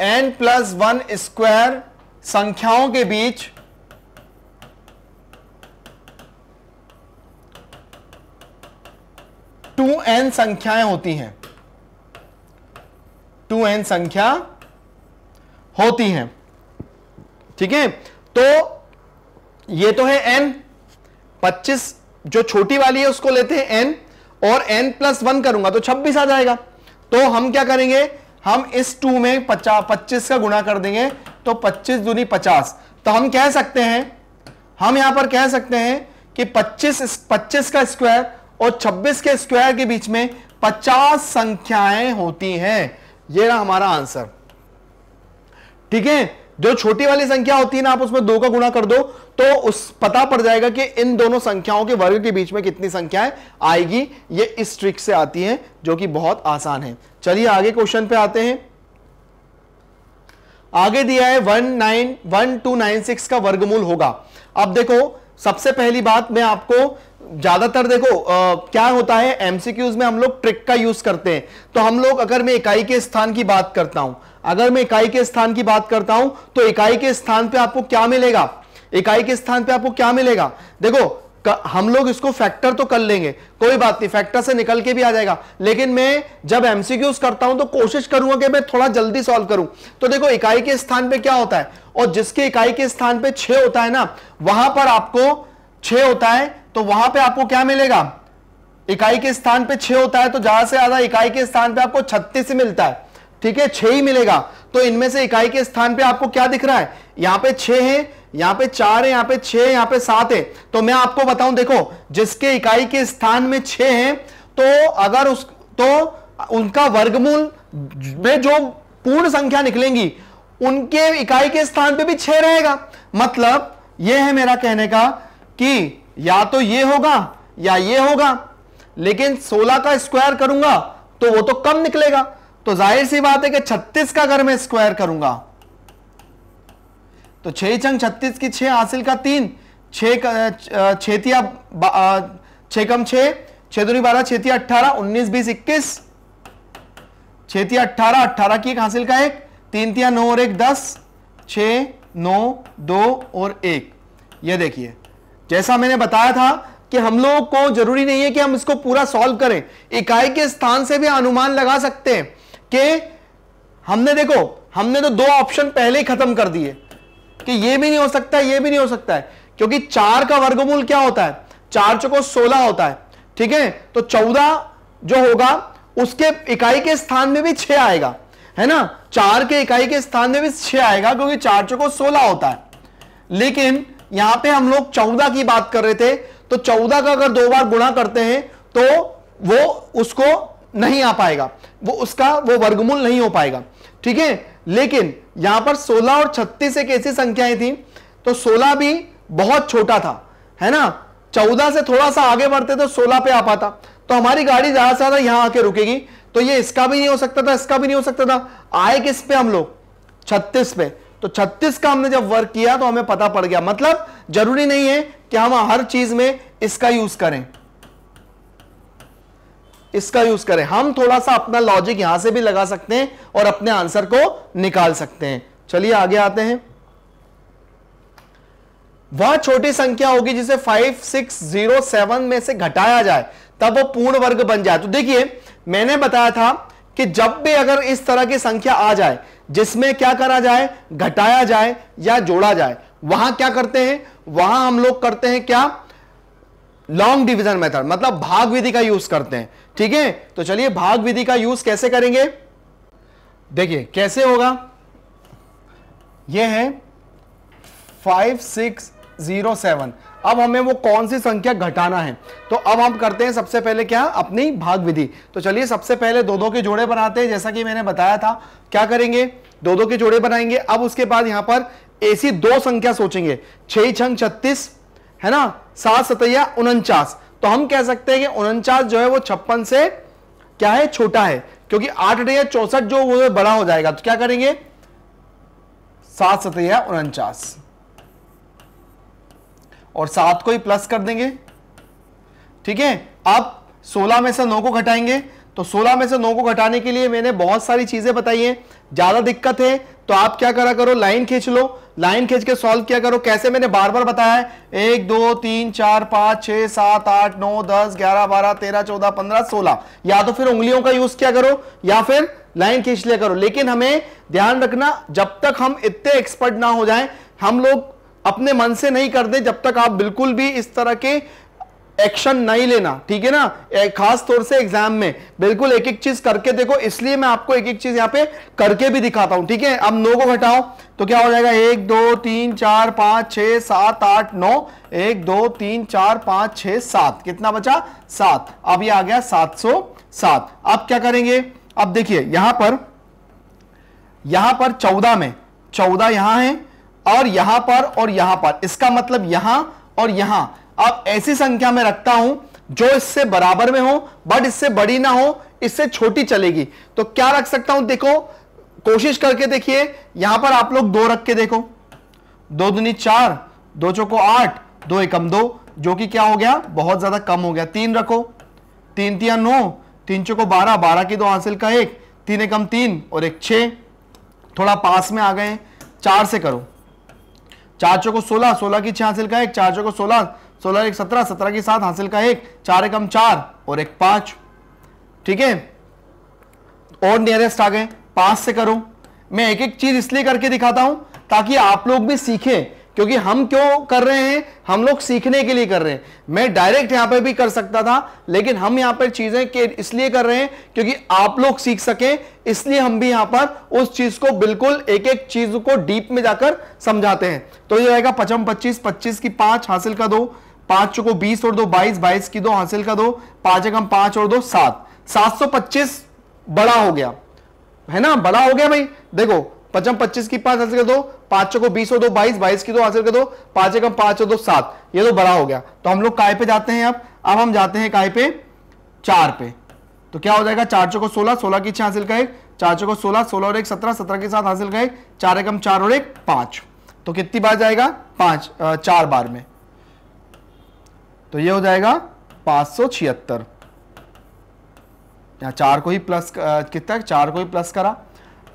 एन प्लस वन स्क्वायर संख्याओं के बीच टू एन संख्याएं होती हैं टू एन संख्या होती हैं ठीक है तो ये तो है एन 25 जो छोटी वाली है उसको लेते हैं एन और एन प्लस वन करूंगा तो छब्बीस आ जाएगा तो हम क्या करेंगे हम इस टू में पचास पच्चीस का गुणा कर देंगे तो पच्चीस दूनी पचास तो हम कह सकते हैं हम यहां पर कह सकते हैं कि 25 25 का स्क्वायर और 26 के स्क्वायर के बीच में 50 संख्याएं होती हैं यह रहा हमारा आंसर ठीक है जो छोटी वाली संख्या होती है ना आप उसमें दो का गुणा कर दो तो उस पता पड़ जाएगा कि इन दोनों संख्याओं के वर्ग के बीच में कितनी संख्याएं आएगी ये इस ट्रिक से आती है जो कि बहुत आसान है चलिए आगे क्वेश्चन पे आते हैं आगे दिया है one nine one two nine six का वर्गमूल होगा अब देखो सबसे पहली बात मैं आपको ज्यादातर देखो आ, क्या होता है एमसीक्यूज में हम लोग ट्रिक का यूज करते हैं तो हम लोग अगर मैं इकाई के स्थान की बात करता हूं अगर मैं इकाई के स्थान की बात करता हूं तो इकाई के स्थान पे आपको क्या मिलेगा इकाई के स्थान पे आपको क्या मिलेगा देखो हम लोग इसको फैक्टर तो कर लेंगे कोई बात नहीं फैक्टर से निकल के भी आ जाएगा लेकिन मैं जब एमसीक्यूज करता हूं तो कोशिश करूंगा कि मैं थोड़ा जल्दी सॉल्व करूं तो देखो इकाई के स्थान पर क्या होता है और जिसके इकाई के स्थान पर छह होता है ना वहां पर आपको छे होता है तो वहां पर आपको क्या मिलेगा इकाई के स्थान पे छह होता है तो ज्यादा से ज्यादा इकाई के स्थान पे आपको छत्तीस मिलता है ठीक है छह ही मिलेगा तो इनमें से इकाई के स्थान पे आपको क्या दिख रहा है यहां पे छह है यहां पे चार है यहां पे छह है यहां पे सात है तो मैं आपको बताऊं देखो जिसके इकाई के स्थान में छह है तो अगर उस तो उनका वर्गमूल में जो पूर्ण संख्या निकलेंगी उनके इकाई के स्थान पे भी छह रहेगा मतलब यह है मेरा कहने का कि या तो ये होगा या ये होगा लेकिन 16 का स्क्वायर करूंगा तो वो तो कम निकलेगा तो जाहिर सी बात है कि 36 का अगर मैं स्क्वायर करूंगा तो छह चंग छत्तीस की छह हासिल का तीन छिया छ कम छह दूनी बारह छेती अट्ठारह उन्नीस बीस इक्कीस छेती अट्ठारह अट्ठारह की एक हासिल का एक तीन तिया नौ और एक दस छ नौ दो और एक ये देखिए जैसा मैंने बताया था कि हम लोगों को जरूरी नहीं है कि हम इसको पूरा सॉल्व करें इकाई के स्थान से भी अनुमान लगा सकते हैं कि हमने देखो हमने तो दो ऑप्शन पहले ही खत्म कर दिए कि ये भी नहीं हो सकता है ये भी नहीं हो सकता है क्योंकि चार का वर्गमूल क्या होता है चार चौको सोलह होता है ठीक है तो चौदह जो होगा उसके इकाई के स्थान में भी छह आएगा है ना चार के इकाई के स्थान में भी छह आएगा क्योंकि चार चौको सोलह होता है लेकिन यहां पे हम लोग चौदह की बात कर रहे थे तो चौदह का अगर दो बार गुणा करते हैं तो वो उसको नहीं आ पाएगा वो उसका वो वर्गमूल नहीं हो पाएगा ठीक है लेकिन यहां पर 16 और 36 एक ऐसी संख्याएं थी तो 16 भी बहुत छोटा था है ना 14 से थोड़ा सा आगे बढ़ते तो 16 पे आ पाता तो हमारी गाड़ी ज्यादा से ज्यादा यहां आके रुकेगी तो ये इसका भी नहीं हो सकता था इसका भी नहीं हो सकता था आए किस पे हम लोग छत्तीस पे तो छत्तीस का हमने जब वर्क किया तो हमें पता पड़ गया मतलब जरूरी नहीं है कि हम हर चीज में इसका यूज करें इसका यूज करें हम थोड़ा सा अपना लॉजिक यहां से भी लगा सकते हैं और अपने आंसर को निकाल सकते हैं चलिए आगे आते हैं वह छोटी संख्या होगी जिसे फाइव सिक्स जीरो सेवन में से घटाया जाए तब वो पूर्ण वर्ग बन जाए तो देखिए मैंने बताया था कि जब भी अगर इस तरह की संख्या आ जाए जिसमें क्या करा जाए घटाया जाए या जोड़ा जाए वहां क्या करते हैं वहां हम लोग करते हैं क्या लॉन्ग डिवीजन मेथड मतलब भाग विधि का यूज करते हैं ठीक है तो चलिए भाग विधि का यूज कैसे करेंगे देखिए कैसे होगा यह है फाइव सिक्स जीरो सेवन अब हमें वो कौन सी संख्या घटाना है तो अब हम करते हैं सबसे पहले क्या अपनी भाग विधि तो चलिए सबसे पहले दो दो के जोड़े बनाते हैं जैसा कि मैंने बताया था क्या करेंगे दो दो के जोड़े बनाएंगे अब उसके बाद यहां पर ऐसी दो संख्या सोचेंगे छह छंग छत्तीस है ना सात सतैया उनचास तो हम कह सकते हैं कि उनचास जो है वो छप्पन से क्या है छोटा है क्योंकि आठ अटैया चौसठ जो वो बड़ा हो जाएगा तो क्या करेंगे सात सतैया उनचास और सात को ही प्लस कर देंगे ठीक है अब सोलह में से नौ को घटाएंगे तो सोलह में से नौ को घटाने के लिए मैंने बहुत सारी चीजें बताई हैं ज्यादा दिक्कत है तो आप क्या करा करो लाइन खींच लो लाइन खींच के सॉल्व किया करो कैसे मैंने बार बार बताया है एक दो तीन चार पांच छह सात आठ नौ दस ग्यारह बारह तेरह चौदह पंद्रह सोलह या तो फिर उंगलियों का यूज क्या करो या फिर लाइन खींच लिया करो लेकिन हमें ध्यान रखना जब तक हम इतने एक्सपर्ट ना हो जाए हम लोग अपने मन से नहीं कर दे जब तक आप बिल्कुल भी इस तरह के एक्शन नहीं लेना ठीक है ना खास तौर से एग्जाम में बिल्कुल एक एक चीज करके देखो इसलिए मैं आपको एक एक चीज यहां पे करके भी दिखाता हूं ठीक है अब नो को घटाओ तो क्या हो जाएगा एक दो तीन चार पांच छ सात आठ नौ एक दो तीन चार पांच छ सात कितना बचा सात अब ये आ गया सात सौ सात अब क्या करेंगे अब देखिए यहां पर यहां पर चौदह में चौदह यहां है और यहां पर और यहां पर इसका मतलब यहां और यहां अब ऐसी संख्या में रखता हूं जो इससे बराबर में हो बट इससे बड़ी ना हो इससे छोटी चलेगी तो क्या रख सकता हूं देखो कोशिश करके देखिए यहां पर आप लोग दो रख के देखो दो दुनी चार दो चौको आठ दो एकम दो जो कि क्या हो गया बहुत ज्यादा कम हो गया तीन रखो तीन तिया नौ तीन चौको बारह बारह की दो हासिल का एक तीन एकम तीन और एक छे थोड़ा पास में आ गए चार से करो चार चौको सोलह सोलह की छह हासिल का एक चार चौको सोलह सोलह एक सत्रह सत्रह के साथ हासिल का एक चार एकम चार और एक पांच ठीक है और नियरेस्ट आ गए पांच से करो मैं एक एक चीज इसलिए करके दिखाता हूं ताकि आप लोग भी सीखें क्योंकि हम क्यों कर रहे हैं हम लोग सीखने के लिए कर रहे हैं मैं डायरेक्ट यहां पर भी कर सकता था लेकिन हम यहां पर चीजें इसलिए कर रहे हैं क्योंकि आप लोग सीख सकें इसलिए हम भी यहां पर उस चीज को बिल्कुल एक एक चीज को डीप में जाकर समझाते हैं तो ये रहेगा पचम पच्चीस पच्चीस की पांच हासिल का दो पांच चौको बीस और दो बाईस बाईस की दो हासिल का दो पांच एक पांच और दो सात सात सौ पच्चीस बड़ा हो गया है ना बड़ा हो गया भाई देखो पचम पच्चीस की पांच हासिल कर दो पांच को बीस और दो बाईस बाईस की दो हासिल कर दो पांच एक पांच और दो सात ये तो बड़ा हो गया तो हम लोग काय पे जाते हैं अब अब हम जाते हैं काय पे चार पे तो क्या हो जाएगा चार चौको सोलह सोलह की छह हासिल का एक चार चौको सोलह सोलह और एक सत्रह सत्रह के साथ हासिल का एक चार एकम चार और एक पांच तो कितनी बार जाएगा पांच चार बार में तो ये हो जाएगा पाँच सौ छिहत्तर यहाँ चार को ही प्लस कितना चार को ही प्लस करा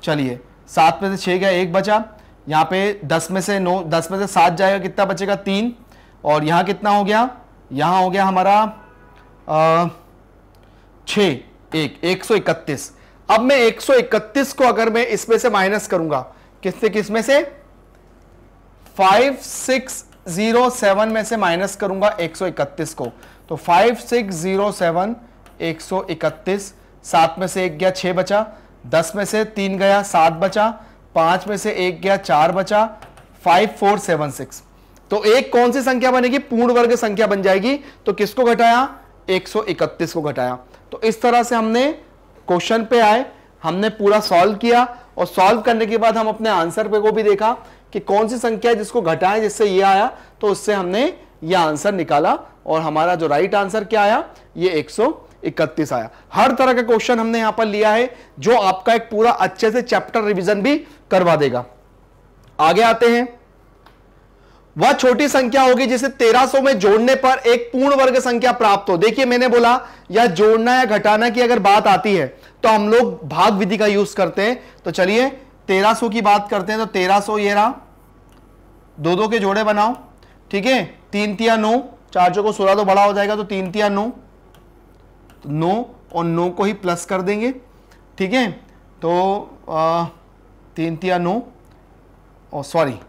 चलिए सात में से छः गया एक बचा यहाँ पे दस में से नौ दस में से सात जाएगा कितना बचेगा तीन और यहाँ कितना हो गया यहाँ हो गया हमारा छः एक एक सौ इकतीस अब मैं एक सौ इकतीस को अगर मैं इसमें से माइनस करूंगा किससे किसमें से फाइव सिक्स जीरो सेवन में से माइनस करूंगा एक सौ इकतीस को तो फाइव सिक्स जीरो सेवन एक सौ इकतीस सात में से एक गया छः बचा दस में से तीन गया सात बचा पाँच में से एक गया चार बचा फाइव फोर सेवन सिक्स तो एक कौन सी संख्या बनेगी पूर्ण वर्ग संख्या बन जाएगी तो किसको घटाया 131 को घटाया तो इस तरह से हमने क्वेश्चन पे आए हमने पूरा सॉल्व किया और सॉल्व करने के बाद हम अपने आंसर पे को भी देखा कि कौन सी संख्या है जिसको घटाएं जिससे ये आया तो उससे हमने ये आंसर निकाला और हमारा जो राइट आंसर क्या आया ये 131 इकतीस आया हर तरह का क्वेश्चन हमने यहां पर लिया है जो आपका एक पूरा अच्छे से चैप्टर रिवीजन भी करवा देगा आगे आते हैं वह छोटी संख्या होगी जिसे 1300 में जोड़ने पर एक पूर्ण वर्ग संख्या प्राप्त हो देखिए मैंने बोला या जोड़ना या घटाना की अगर बात आती है तो हम लोग भाग विधि का यूज करते हैं तो चलिए 1300 की बात करते हैं तो 1300 ये रहा दो दो के जोड़े बनाओ ठीक है तीन तिया नौ चार चौको सोलह तो बड़ा हो जाएगा तो तीन तिया नौ नौ और नौ को ही प्लस कर देंगे ठीक है तो आ, तीन तिया नौ और सॉरी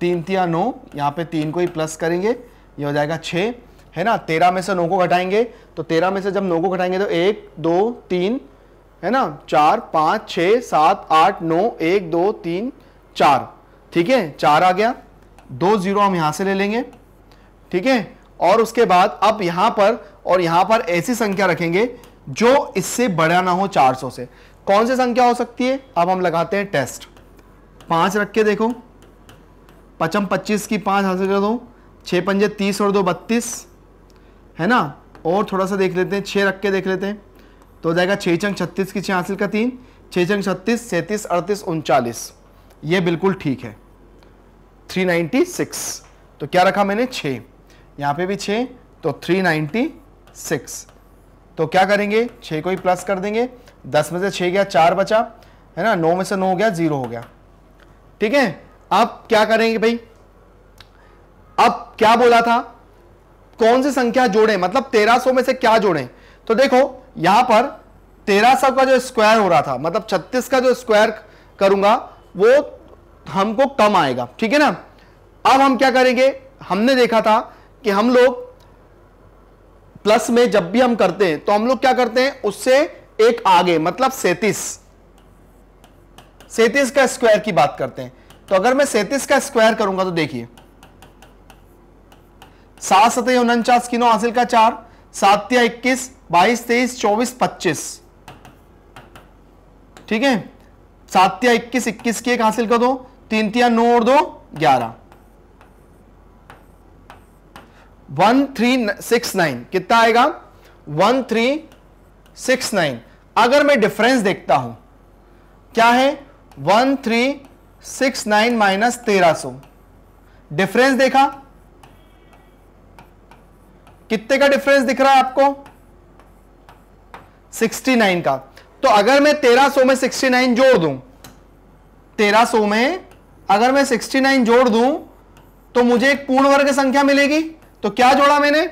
तीन तिया नौ यहाँ पे तीन को ही प्लस करेंगे ये हो जाएगा छः है ना तेरह में से नौ को घटाएंगे तो तेरह में से जब नौ को घटाएंगे तो एक दो तीन है ना चार पाँच छ सात आठ नौ एक दो तीन चार ठीक है चार आ गया दो जीरो हम यहाँ से ले लेंगे ठीक है और उसके बाद अब यहाँ पर और यहाँ पर ऐसी संख्या रखेंगे जो इससे बड़ा ना हो 400 से कौन सी संख्या हो सकती है अब हम लगाते हैं टेस्ट पाँच रख के देखो पचम पच्चीस की पाँच हासिल कर दो छः पंजे तीस और दो बत्तीस है ना और थोड़ा सा देख लेते हैं छः रख के देख लेते हैं तो हो जाएगा छः चंग छत्तीस की छः हासिल का तीन छः चंग छत्तीस सैंतीस अड़तीस उनचालीस ये बिल्कुल ठीक है 396 तो क्या रखा मैंने छः यहाँ पे भी छः तो 396 तो क्या करेंगे छः को ही प्लस कर देंगे दस में से छः गया चार बचा है ना नौ में से नौ हो गया ज़ीरो हो गया ठीक है अब क्या करेंगे भाई अब क्या बोला था कौन सी संख्या जोड़े मतलब 1300 में से क्या जोड़े तो देखो यहां पर 1300 का जो स्क्वायर हो रहा था मतलब 36 का जो स्क्वायर करूंगा वो हमको कम आएगा ठीक है ना अब हम क्या करेंगे हमने देखा था कि हम लोग प्लस में जब भी हम करते हैं तो हम लोग क्या करते हैं उससे एक आगे मतलब सैतीस सैतीस का स्क्वायर की बात करते हैं तो अगर मैं सैतीस का स्क्वायर करूंगा तो देखिए सात सत उनचास किनो हासिल का चार सात या इक्कीस बाईस तेईस चौबीस पच्चीस ठीक है सात या इक्कीस इक्कीस की एक हासिल कर दो तीन तिया नौ और दो ग्यारह वन थ्री सिक्स नाइन कितना आएगा वन थ्री सिक्स नाइन अगर मैं डिफरेंस देखता हूं क्या है one three six nine minus तेरह सो डिफरेंस देखा कितने का डिफरेंस दिख रहा है आपको 69 का तो अगर मैं 1300 में 69 जोड़ दूं 1300 में अगर मैं 69 जोड़ दूं तो मुझे एक पूर्ण वर्ग संख्या मिलेगी तो क्या जोड़ा मैंने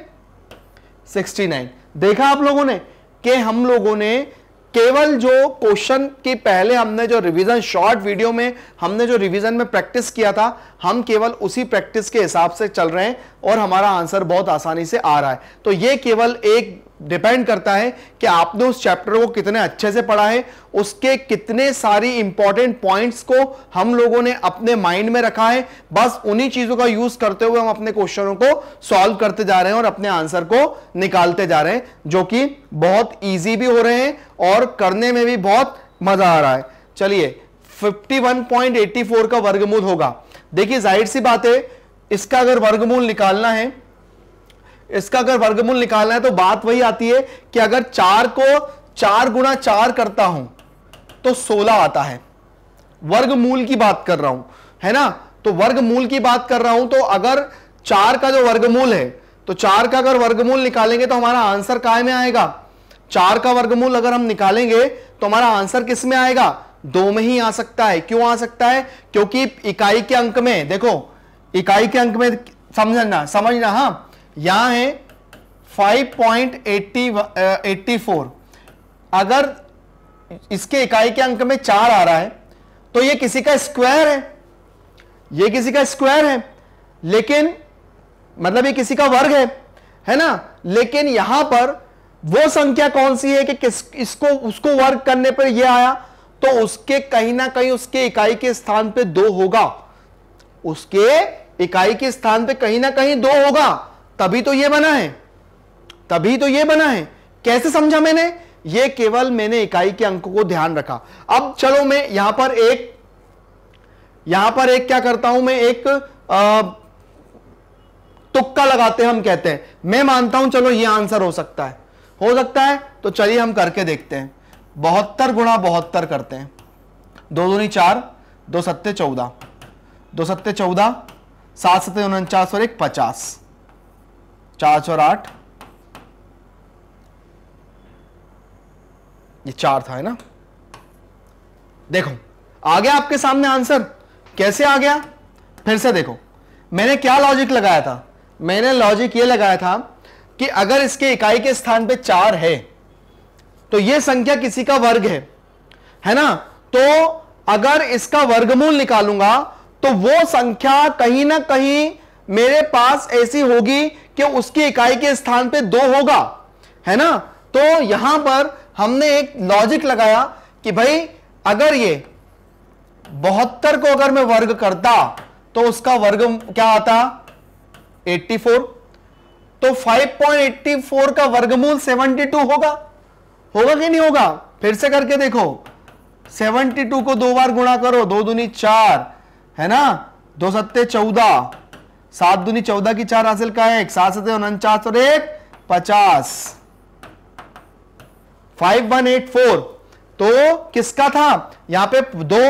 69 देखा आप लोगों ने कि हम लोगों ने केवल जो क्वेश्चन के पहले हमने जो रिवीजन शॉर्ट वीडियो में हमने जो रिवीजन में प्रैक्टिस किया था हम केवल उसी प्रैक्टिस के हिसाब से चल रहे हैं और हमारा आंसर बहुत आसानी से आ रहा है तो ये केवल एक डिपेंड करता है कि आपने उस चैप्टर को कितने अच्छे से पढ़ा है उसके कितने सारी इंपॉर्टेंट पॉइंट्स को हम लोगों ने अपने माइंड में रखा है बस उन्हीं चीजों का यूज करते हुए हम अपने क्वेश्चनों को सॉल्व करते जा रहे हैं और अपने आंसर को निकालते जा रहे हैं जो कि बहुत ईजी भी हो रहे हैं और करने में भी बहुत मजा आ रहा है चलिए फिफ्टी का वर्गमूल होगा देखिए जाहिर सी बात है इसका अगर वर्गमूल निकालना है इसका अगर वर्गमूल निकालना है तो बात वही आती है कि अगर चार को चार गुणा चार करता हूं तो सोलह आता है वर्गमूल की बात कर रहा हूं है ना तो वर्गमूल की बात कर रहा हूं तो अगर चार का जो वर्गमूल है तो चार का अगर वर्गमूल निकालेंगे तो हमारा आंसर काय में आएगा चार का वर्गमूल अगर हम निकालेंगे तो हमारा आंसर किस में आएगा दो में ही आ सकता है क्यों आ सकता है क्योंकि इकाई के अंक में देखो इकाई के अंक में समझना समझना हाँ यहां है 5.84 uh, अगर इसके इकाई के अंक में चार आ रहा है तो ये किसी का स्क्वायर है ये किसी का स्क्वायर है लेकिन मतलब ये किसी का वर्ग है है ना लेकिन यहां पर वो संख्या कौन सी है कि किस इसको उसको वर्ग करने पर ये आया तो उसके कहीं ना कहीं उसके इकाई के स्थान पे दो होगा उसके इकाई के स्थान पे कहीं ना कहीं दो होगा तभी तो ये बना है तभी तो ये बना है कैसे समझा मैंने ये केवल मैंने इकाई के अंकों को ध्यान रखा अब चलो मैं यहां पर एक यहां पर एक क्या करता हूं मैं एक आ, तुक्का लगाते हम कहते हैं मैं मानता हूं चलो ये आंसर हो सकता है हो सकता है तो चलिए हम करके देखते हैं बहत्तर गुणा बहत्तर करते हैं दो दूनी चार दो सत्ते चौदह दो सत्ते चौदह सात सत्ते उनचास और एक पचास चार चार आठ ये चार था है ना देखो आ गया आपके सामने आंसर कैसे आ गया फिर से देखो मैंने क्या लॉजिक लगाया था मैंने लॉजिक ये लगाया था कि अगर इसके इकाई के स्थान पे चार है तो ये संख्या किसी का वर्ग है है ना तो अगर इसका वर्गमूल निकालूंगा तो वो संख्या कहीं ना कहीं मेरे पास ऐसी होगी कि उसकी इकाई के स्थान पे दो होगा है ना तो यहां पर हमने एक लॉजिक लगाया कि भाई अगर ये बहत्तर को अगर मैं वर्ग करता तो उसका वर्ग क्या आता 84 तो 5.84 का वर्गमूल 72 होगा होगा कि नहीं होगा फिर से करके देखो 72 को दो बार गुणा करो दो दूनी चार है ना दो सत्ते चौदह सात दुनी चौदह की चार हासिल का है एक सात सत उनचास और एक पचास फाइव वन एट फोर तो किसका था यहां पे दो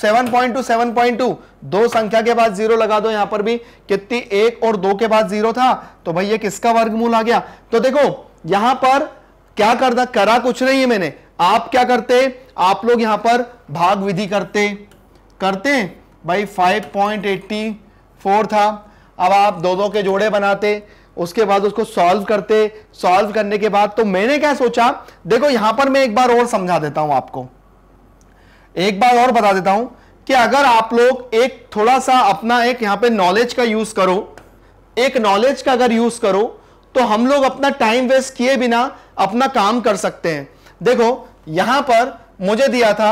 seven point two seven point two दो संख्या के बाद जीरो लगा दो यहां पर भी कितनी एक और दो के बाद जीरो था तो भाई ये किसका वर्गमूल आ गया तो देखो यहां पर क्या करना करा कुछ नहीं है मैंने आप क्या करते आप लोग यहां पर भाग विधि करते करते भाई फाइव पॉइंट एट्टी फोर था अब आप दो दो के जोड़े बनाते उसके बाद उसको सॉल्व करते सॉल्व करने के बाद तो मैंने क्या सोचा देखो यहां पर मैं एक बार और समझा देता हूं आपको एक बार और बता देता हूं कि अगर आप लोग एक थोड़ा सा अपना एक यहां पे नॉलेज का यूज करो एक नॉलेज का अगर यूज करो तो हम लोग अपना टाइम वेस्ट किए बिना अपना काम कर सकते हैं देखो यहां पर मुझे दिया था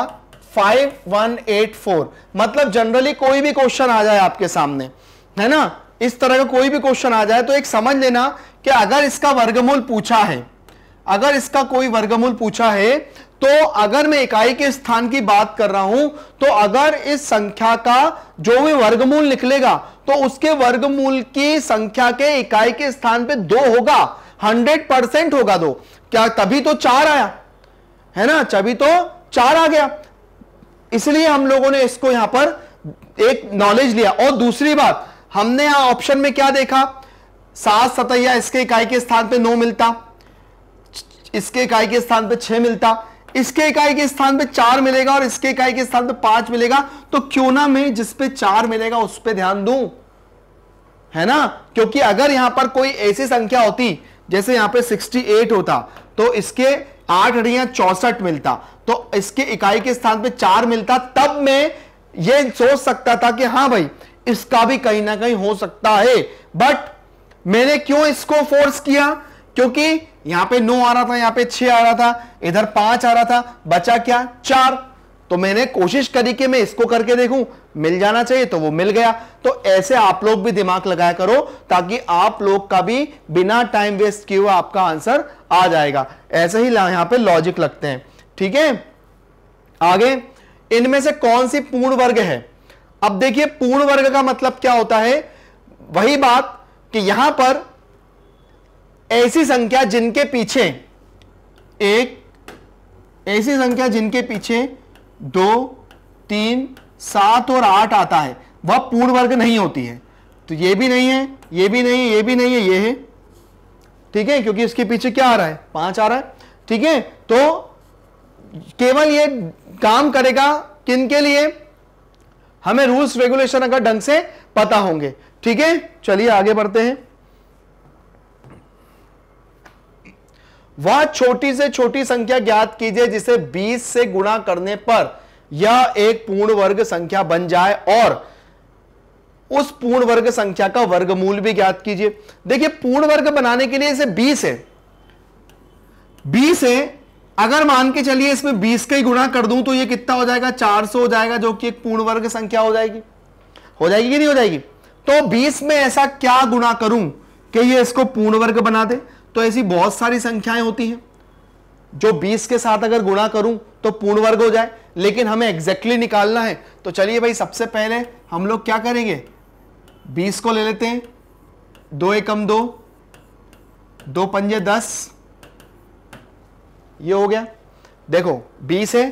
5184 मतलब जनरली कोई भी क्वेश्चन आ जाए आपके सामने है ना इस तरह का कोई भी क्वेश्चन आ जाए तो एक समझ लेना कि अगर इसका वर्गमूल पूछा है अगर इसका कोई वर्गमूल पूछा है तो अगर मैं इकाई के स्थान की बात कर रहा हूं तो अगर इस संख्या का जो भी वर्गमूल निकलेगा तो उसके वर्गमूल की संख्या के इकाई के स्थान पे दो होगा हंड्रेड परसेंट होगा दो क्या तभी तो चार आया है ना तभी तो चार आ गया इसलिए हम लोगों ने इसको यहां पर एक नॉलेज लिया और दूसरी बात हमने यहां ऑप्शन में क्या देखा सात सतैया इसके इकाई के स्थान पे नौ मिलता इसके इकाई के स्थान पे छह मिलता इसके इकाई के स्थान पे चार मिलेगा और इसके इकाई के स्थान पे पांच मिलेगा तो क्यों ना मैं जिसपे चार मिलेगा उस पर ध्यान दू है ना क्योंकि अगर यहां पर कोई ऐसी संख्या होती जैसे यहां सिक्सटी एट होता तो इसके आठ अड़िया चौसठ मिलता तो इसके इकाई के स्थान पे चार मिलता तब मैं ये सोच सकता था कि हां भाई इसका भी कहीं ना कहीं हो सकता है बट मैंने क्यों इसको फोर्स किया क्योंकि यहां पे नो आ रहा था यहां पे छह आ रहा था इधर पांच आ रहा था बचा क्या चार तो मैंने कोशिश करी कि मैं इसको करके देखूं मिल जाना चाहिए तो वो मिल गया तो ऐसे आप लोग भी दिमाग लगाया करो ताकि आप लोग का भी बिना टाइम वेस्ट किए हुआ आपका आंसर आ जाएगा ऐसे ही यहां पे लॉजिक लगते हैं ठीक है आगे इनमें से कौन सी पूर्ण वर्ग है अब देखिए पूर्ण वर्ग का मतलब क्या होता है वही बात कि यहां पर ऐसी संख्या जिनके पीछे एक ऐसी संख्या जिनके पीछे दो तीन सात और आठ आता है वह पूर्ण वर्ग नहीं होती है तो यह भी नहीं है यह भी नहीं है यह भी नहीं है यह है ठीक है क्योंकि इसके पीछे क्या आ रहा है पांच आ रहा है ठीक है तो केवल यह काम करेगा किन के लिए हमें रूल्स रेगुलेशन अगर ढंग से पता होंगे ठीक है चलिए आगे बढ़ते हैं वह छोटी से छोटी संख्या ज्ञात कीजिए जिसे 20 से गुणा करने पर यह एक पूर्ण वर्ग संख्या बन जाए और उस पूर्ण वर्ग संख्या का वर्गमूल भी ज्ञात कीजिए देखिए पूर्ण वर्ग बनाने के लिए इसे 20 है 20 है अगर मान के चलिए इसमें बीस का ही गुणा कर दूं तो ये कितना हो जाएगा चार सौ हो जाएगा जो कि एक पूर्ण वर्ग संख्या हो जाएगी हो जाएगी कि नहीं हो जाएगी तो बीस में ऐसा क्या गुणा करूं कि ये इसको पूर्ण वर्ग बना दे तो ऐसी बहुत सारी संख्याएं होती हैं जो 20 के साथ अगर गुणा करूं तो पूर्ण वर्ग हो जाए लेकिन हमें एग्जैक्टली निकालना है तो चलिए भाई सबसे पहले हम लोग क्या करेंगे बीस को ले लेते हैं दो एकम दो दो पंजे दस ये हो गया देखो 20 है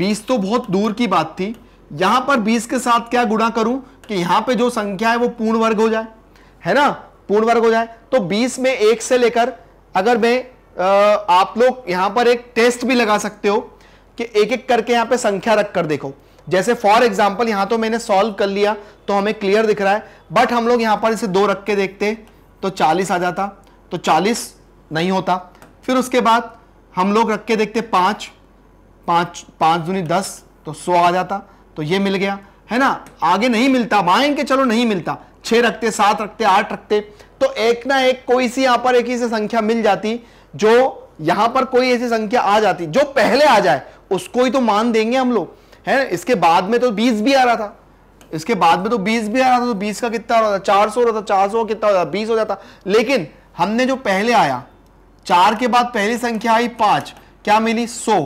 20 तो बहुत दूर की बात थी यहां पर 20 के साथ क्या गुणा करूं कि यहां पे जो संख्या है वो पूर्ण वर्ग हो जाए है ना पूर्ण वर्ग हो जाए तो 20 में एक से लेकर अगर मैं आप लोग यहां पर एक टेस्ट भी लगा सकते हो कि एक एक करके यहां पे संख्या रख कर देखो जैसे फॉर एग्जाम्पल यहां तो मैंने सॉल्व कर लिया तो हमें क्लियर दिख रहा है बट हम लोग यहां पर इसे दो रख के देखते तो चालीस आ जाता तो चालीस नहीं होता फिर उसके बाद हम लोग रख के देखते पाँच पाँच पाँच दूनी दस तो सौ आ जाता तो ये मिल गया है ना आगे नहीं मिलता मान के चलो नहीं मिलता छः रखते सात रखते आठ रखते तो एक ना एक कोई सी यहाँ पर एक ही से संख्या मिल जाती जो यहाँ पर कोई ऐसी संख्या आ जाती जो पहले आ जाए उसको ही तो मान देंगे हम लोग है इसके बाद में तो बीस भी आ रहा था इसके बाद में तो बीस भी आ रहा था तो बीस का कितना था चार सौ रहा था चार सौ कितना बीस हो जाता लेकिन हमने जो पहले आया चार के बाद पहली संख्या आई पांच क्या मिली सो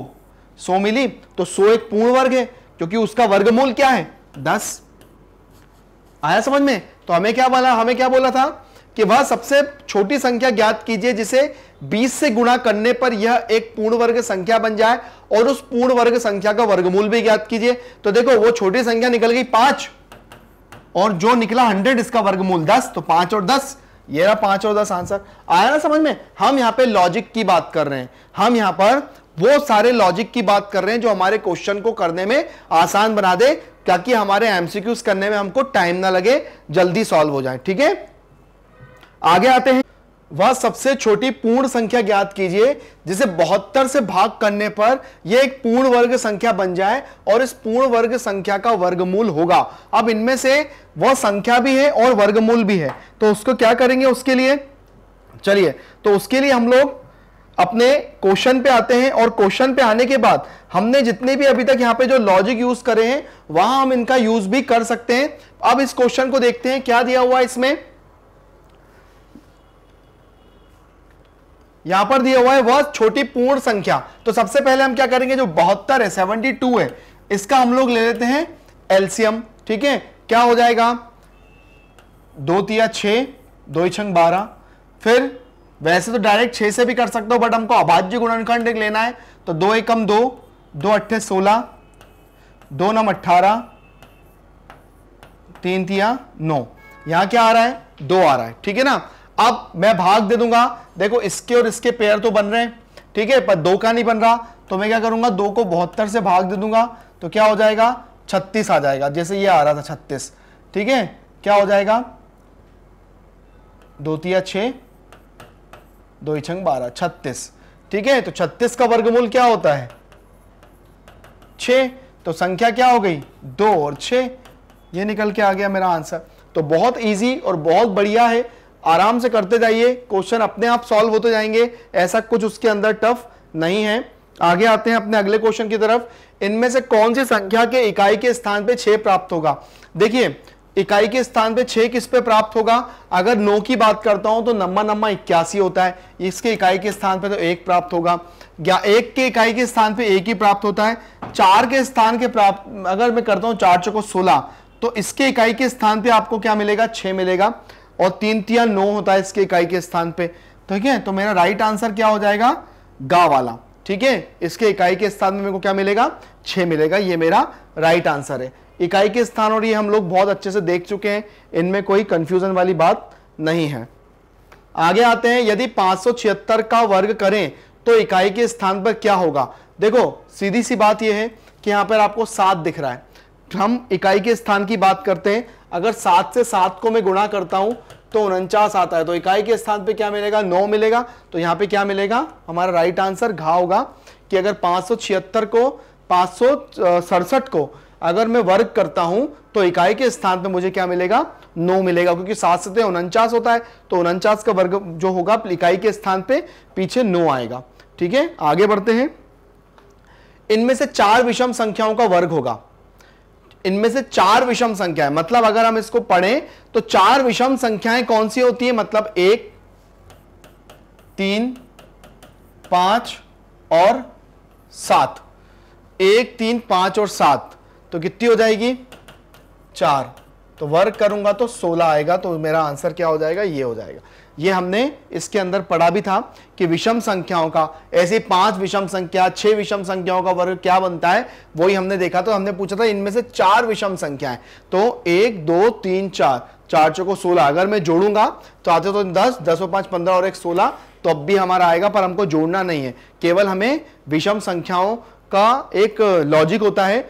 सो मिली तो सो एक पूर्ण वर्ग है क्योंकि उसका वर्गमूल क्या है दस आया समझ में तो हमें क्या बोला हमें क्या बोला था कि वह सबसे छोटी संख्या ज्ञात कीजिए जिसे 20 से गुणा करने पर यह एक पूर्ण वर्ग संख्या बन जाए और उस पूर्ण वर्ग संख्या का वर्गमूल भी ज्ञात कीजिए तो देखो वो छोटी संख्या निकल गई पांच और जो निकला हंड्रेड इसका वर्गमूल दस तो पांच और दस ये रहा पांच और दस आंसर आया ना समझ में हम यहां पे लॉजिक की बात कर रहे हैं हम यहां पर वो सारे लॉजिक की बात कर रहे हैं जो हमारे क्वेश्चन को करने में आसान बना दे ताकि हमारे एमसीक्यूज करने में हमको टाइम ना लगे जल्दी सॉल्व हो जाए ठीक है आगे आते हैं वह सबसे छोटी पूर्ण संख्या ज्ञात कीजिए जिसे बहत्तर से भाग करने पर यह एक पूर्ण वर्ग संख्या बन जाए और इस पूर्ण वर्ग संख्या का वर्गमूल होगा अब इनमें से वह संख्या भी है और वर्गमूल भी है तो उसको क्या करेंगे उसके लिए चलिए तो उसके लिए हम लोग अपने क्वेश्चन पे आते हैं और क्वेश्चन पे आने के बाद हमने जितने भी अभी तक यहाँ पे जो लॉजिक यूज करे हैं वहां हम इनका यूज भी कर सकते हैं अब इस क्वेश्चन को देखते हैं क्या दिया हुआ इसमें यहां पर दिया हुआ है वह छोटी पूर्ण संख्या तो सबसे पहले हम क्या करेंगे जो बहत्तर है सेवनटी टू है इसका हम लोग ले लेते हैं एल्सियम ठीक है क्या हो जाएगा दो तिया छः दो छंग बारह फिर वैसे तो डायरेक्ट छह से भी कर सकते हो बट हमको अभाज्य गुणनखंड लेना है तो दो एकम दो दो अट्ठे सोलह दो नम अठारह तीन तिया नौ यहां क्या आ रहा है दो आ रहा है ठीक है ना अब मैं भाग दे दूंगा देखो इसके और इसके पेयर तो बन रहे हैं ठीक है पर दो का नहीं बन रहा तो मैं क्या करूंगा दो को बहत्तर से भाग दे दूंगा तो क्या हो जाएगा छत्तीस आ जाएगा जैसे ये आ रहा था छत्तीस ठीक है क्या हो जाएगा दो तीया छ दो छंग बारह छत्तीस ठीक है तो छत्तीस का वर्गमूल क्या होता है छ तो संख्या क्या हो गई दो और छ ये निकल के आ गया मेरा आंसर तो बहुत इजी और बहुत बढ़िया है आराम से करते जाइए क्वेश्चन अपने आप सॉल्व होते जाएंगे ऐसा कुछ उसके अंदर टफ नहीं है आगे आते हैं अपने अगले क्वेश्चन की तरफ इनमें से कौन सी संख्या के इकाई के स्थान पे छह प्राप्त होगा देखिए इकाई के स्थान पे छह किस पे प्राप्त होगा अगर नौ की बात करता हूं तो नम्मा नम्मा इक्यासी होता है इसके इकाई के स्थान पे तो एक प्राप्त होगा या एक के इकाई के स्थान पे एक ही प्राप्त होता है चार के स्थान के प्राप्त अगर मैं करता हूं चार चौको सोलह तो इसके इकाई के स्थान पे आपको क्या मिलेगा छह मिलेगा और तीन तिया नो होता है इसके इकाई के स्थान पे तो ठीक है तो मेरा राइट आंसर क्या हो जाएगा गा वाला ठीक है इसके इकाई के स्थान में मेरे को क्या मिलेगा छ मिलेगा ये मेरा राइट आंसर है इकाई के स्थान और ये हम लोग बहुत अच्छे से देख चुके हैं इनमें कोई कंफ्यूजन वाली बात नहीं है आगे आते हैं यदि पांच का वर्ग करें तो इकाई के स्थान पर क्या होगा देखो सीधी सी बात यह है कि यहां पर आपको सात दिख रहा है हम इकाई के स्थान की बात करते हैं अगर सात से सात को मैं गुणा करता हूं तो उनचास आता है तो इकाई के स्थान पे क्या मिलेगा नौ मिलेगा तो यहां पे क्या मिलेगा हमारा राइट आंसर घा होगा कि अगर पांच को पांच को अगर मैं वर्ग करता हूं तो इकाई के स्थान पे मुझे क्या मिलेगा नौ मिलेगा क्योंकि सात से तो उनचास होता है तो उनचास का वर्ग जो होगा इकाई के स्थान पर पीछे नौ आएगा ठीक है आगे बढ़ते हैं इनमें से चार विषम संख्याओं का वर्ग होगा इनमें से चार विषम संख्या है मतलब अगर हम इसको पढ़ें तो चार विषम संख्याएं कौन सी होती है मतलब एक तीन पांच और सात एक तीन पांच और सात तो कितनी हो जाएगी चार तो वर्क करूंगा तो सोलह आएगा तो मेरा आंसर क्या हो जाएगा ये हो जाएगा ये हमने इसके अंदर पढ़ा भी था कि विषम संख्याओं का ऐसे पांच विषम संख्या छह विषम संख्याओं का वर्ग क्या बनता है वही हमने देखा तो हमने पूछा था इनमें से चार विषम संख्याएं तो एक दो तीन चार चार चौको सोलह अगर मैं जोड़ूंगा तो आते तो दस दस और पांच पंद्रह और एक सोलह तो अब भी हमारा आएगा पर हमको जोड़ना नहीं है केवल हमें विषम संख्याओं का एक लॉजिक होता है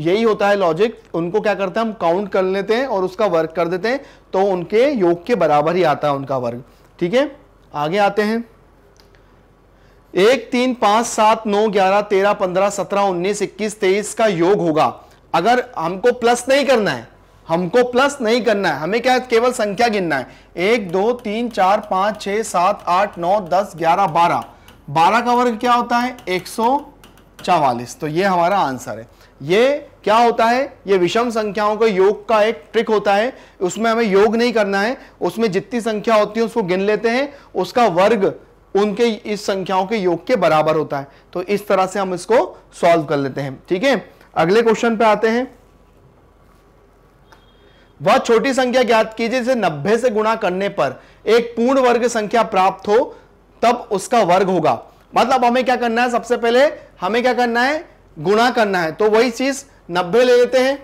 यही होता है लॉजिक उनको क्या करते हैं हम काउंट कर लेते हैं और उसका वर्ग कर देते हैं तो उनके योग के बराबर ही आता है उनका वर्ग ठीक है आगे आते हैं एक तीन पांच सात नौ ग्यारह तेरह पंद्रह सत्रह उन्नीस इक्कीस तेईस का योग होगा अगर हमको प्लस नहीं करना है हमको प्लस नहीं करना है हमें क्या केवल संख्या गिनना है एक दो तीन चार पांच छह सात आठ नौ दस ग्यारह बारह बारह का वर्ग क्या होता है एक सौ चवालीस तो ये हमारा आंसर है ये क्या होता है ये विषम संख्याओं का योग का एक ट्रिक होता है उसमें हमें योग नहीं करना है उसमें जितनी संख्या होती है उसको गिन लेते हैं उसका वर्ग उनके इस संख्याओं के योग के बराबर होता है तो इस तरह से हम इसको सॉल्व कर लेते हैं ठीक है अगले क्वेश्चन पे आते हैं वह छोटी संख्या ज्ञात कीजिए जिसे नब्बे से गुणा करने पर एक पूर्ण वर्ग संख्या प्राप्त हो तब उसका वर्ग होगा मतलब हमें क्या करना है सबसे पहले हमें क्या करना है गुणा करना है तो वही चीज नब्बे ले लेते हैं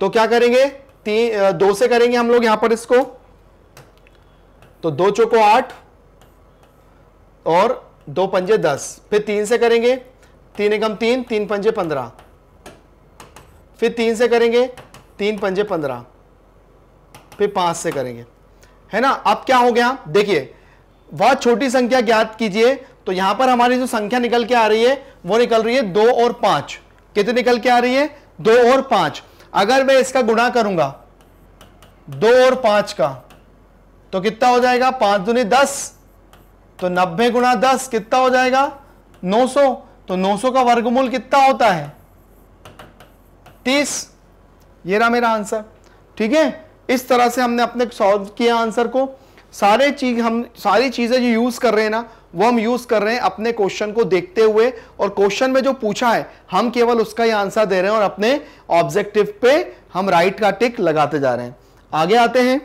तो क्या करेंगे तीन दो से करेंगे हम लोग यहां पर इसको तो दो चौको आठ और दो पंजे दस फिर तीन से करेंगे तीन एकम तीन तीन पंजे पंद्रह फिर तीन से करेंगे तीन पंजे पंद्रह फिर पांच से करेंगे है ना अब क्या हो गया देखिए वह छोटी संख्या ज्ञात कीजिए तो यहां पर हमारी जो संख्या निकल के आ रही है वो निकल रही है दो और पांच कितनी निकल के आ रही है दो और पांच अगर मैं इसका गुणा करूंगा दो और पांच का तो कितना हो जाएगा पांच दुनी दस तो नब्बे गुणा दस कितना हो जाएगा नौ सौ तो नौ सौ का वर्गमूल कितना होता है तीस ये रहा मेरा आंसर ठीक है इस तरह से हमने अपने सॉल्व किया आंसर को सारे चीज हम सारी चीजें जो यूज कर रहे हैं ना वो हम यूज कर रहे हैं अपने क्वेश्चन को देखते हुए और क्वेश्चन में जो पूछा है हम केवल उसका ही आंसर दे रहे हैं और अपने ऑब्जेक्टिव पे हम राइट का टिक लगाते जा रहे हैं आगे आते हैं